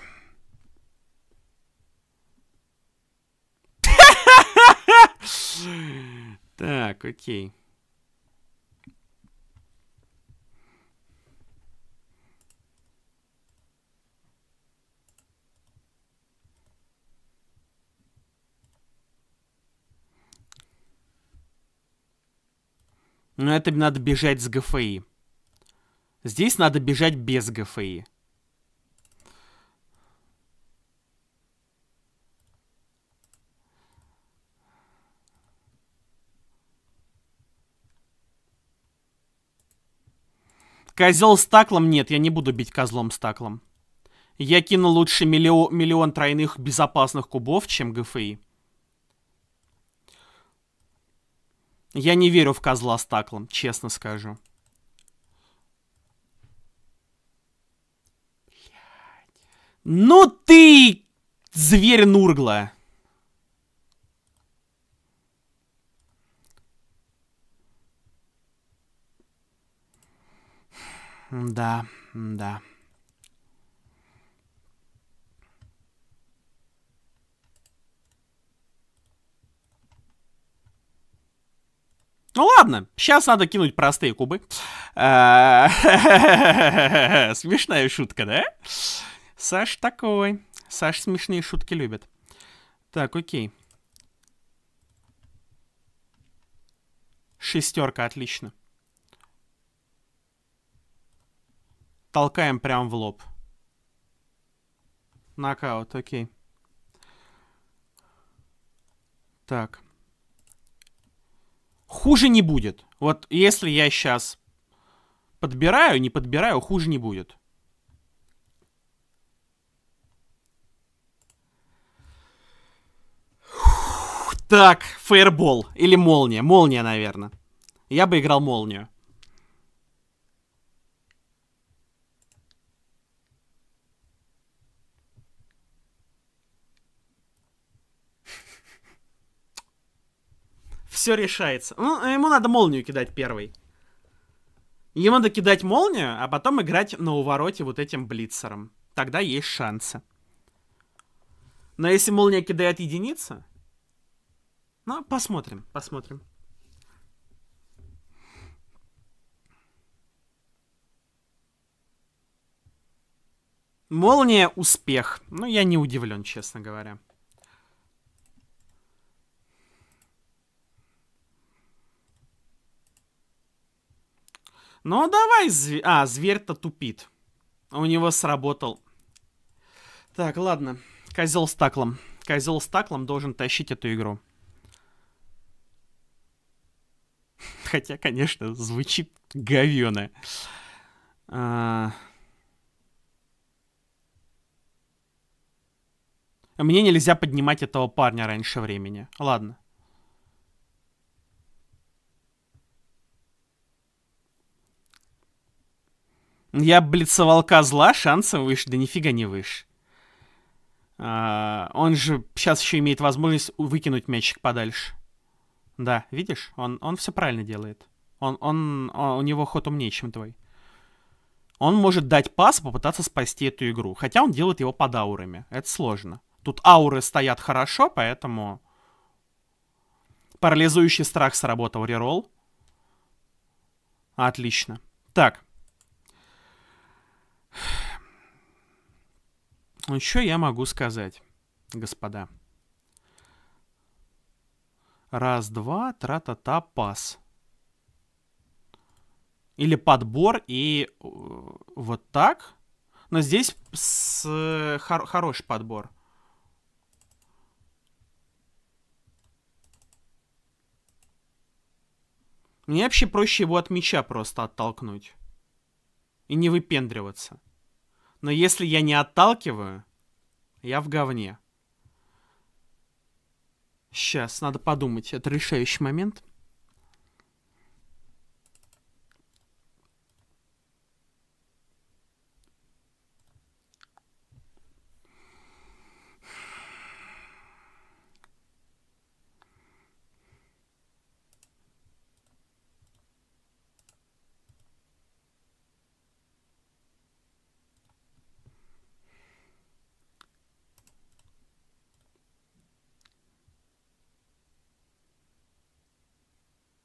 A: Так, окей. Но ну, это надо бежать с ГФИ. Здесь надо бежать без ГФИ. Козел стаклом Нет, я не буду бить козлом стаклом. Я кину лучше миллион, миллион тройных безопасных кубов, чем ГФИ. Я не верю в козла стаклом, честно скажу. Ну ты, зверь Нургла. да, да. Ну ладно, сейчас надо кинуть простые кубы. Смешная шутка, да? Саш такой. Саш смешные шутки любит. Так, окей. Шестерка, отлично. Толкаем прям в лоб. Нокаут, окей. Так. Хуже не будет. Вот если я сейчас подбираю, не подбираю, хуже не будет. Так, фейербол или молния. Молния, наверное. Я бы играл молнию. все решается. Ну, ему надо молнию кидать первый. Ему надо кидать молнию, а потом играть на увороте вот этим блицером. Тогда есть шансы. Но если молния кидает единица... Ну, посмотрим, посмотрим. Молния — успех. Ну, я не удивлен, честно говоря. Ну, давай... Зв... А, зверь-то тупит. У него сработал. Так, ладно. Козел с таклом. Козел с таклом должен тащить эту игру. Хотя, конечно, звучит говёное. А... Мне нельзя поднимать этого парня раньше времени. Ладно. Я блицевал зла, шансом выше, да нифига не выше. А, он же сейчас еще имеет возможность выкинуть мячик подальше. Да, видишь? Он, он все правильно делает. Он, он, он, а, у него ход умнее, чем твой. Он может дать пас и попытаться спасти эту игру. Хотя он делает его под аурами. Это сложно. Тут ауры стоят хорошо, поэтому... Парализующий страх сработал рерол. Отлично. Так. Ну что я могу сказать, господа. Раз-два, тра-та-та, пас. Или подбор и э, вот так. Но здесь с, хор, хороший подбор. Мне вообще проще его от меча просто оттолкнуть и не выпендриваться. Но если я не отталкиваю, я в говне. Сейчас, надо подумать, это решающий момент.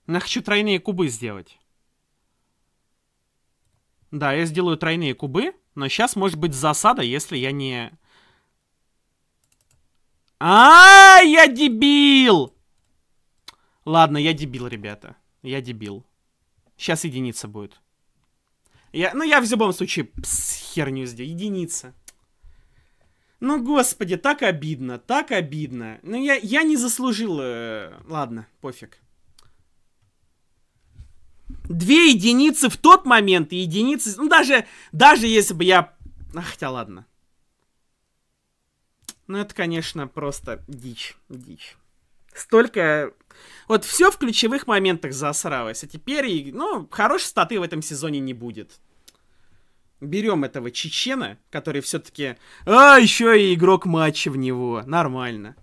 A: Я хочу тройные кубы сделать. Да, я сделаю тройные кубы, но сейчас может быть засада, если я не... А, -а, а я дебил! Ладно, я дебил, ребята. Я дебил. Сейчас единица будет. Я, ну, я в любом случае пс, херню сделаю. Единица. Ну, господи, так обидно, так обидно. Ну, я, я не заслужил... Э, ладно, пофиг. Две единицы в тот момент и единицы... Ну, даже, даже если бы я... А, хотя ладно. Ну, это, конечно, просто дичь. Дичь. Столько... Вот все в ключевых моментах засралось. А теперь, ну, хорошей статы в этом сезоне не будет. Берем этого чечена, который все-таки... А, еще и игрок матча в него. Нормально.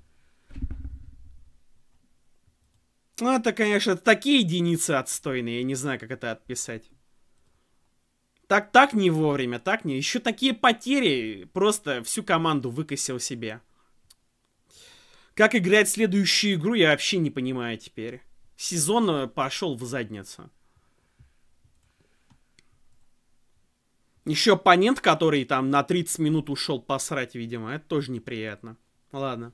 A: Ну, это, конечно, такие единицы отстойные, я не знаю, как это отписать. Так, так не вовремя, так не. Еще такие потери, просто всю команду выкосил себе. Как играть следующую игру, я вообще не понимаю теперь. Сезон э, пошел в задницу. Еще оппонент, который там на 30 минут ушел посрать, видимо, это тоже неприятно. Ладно.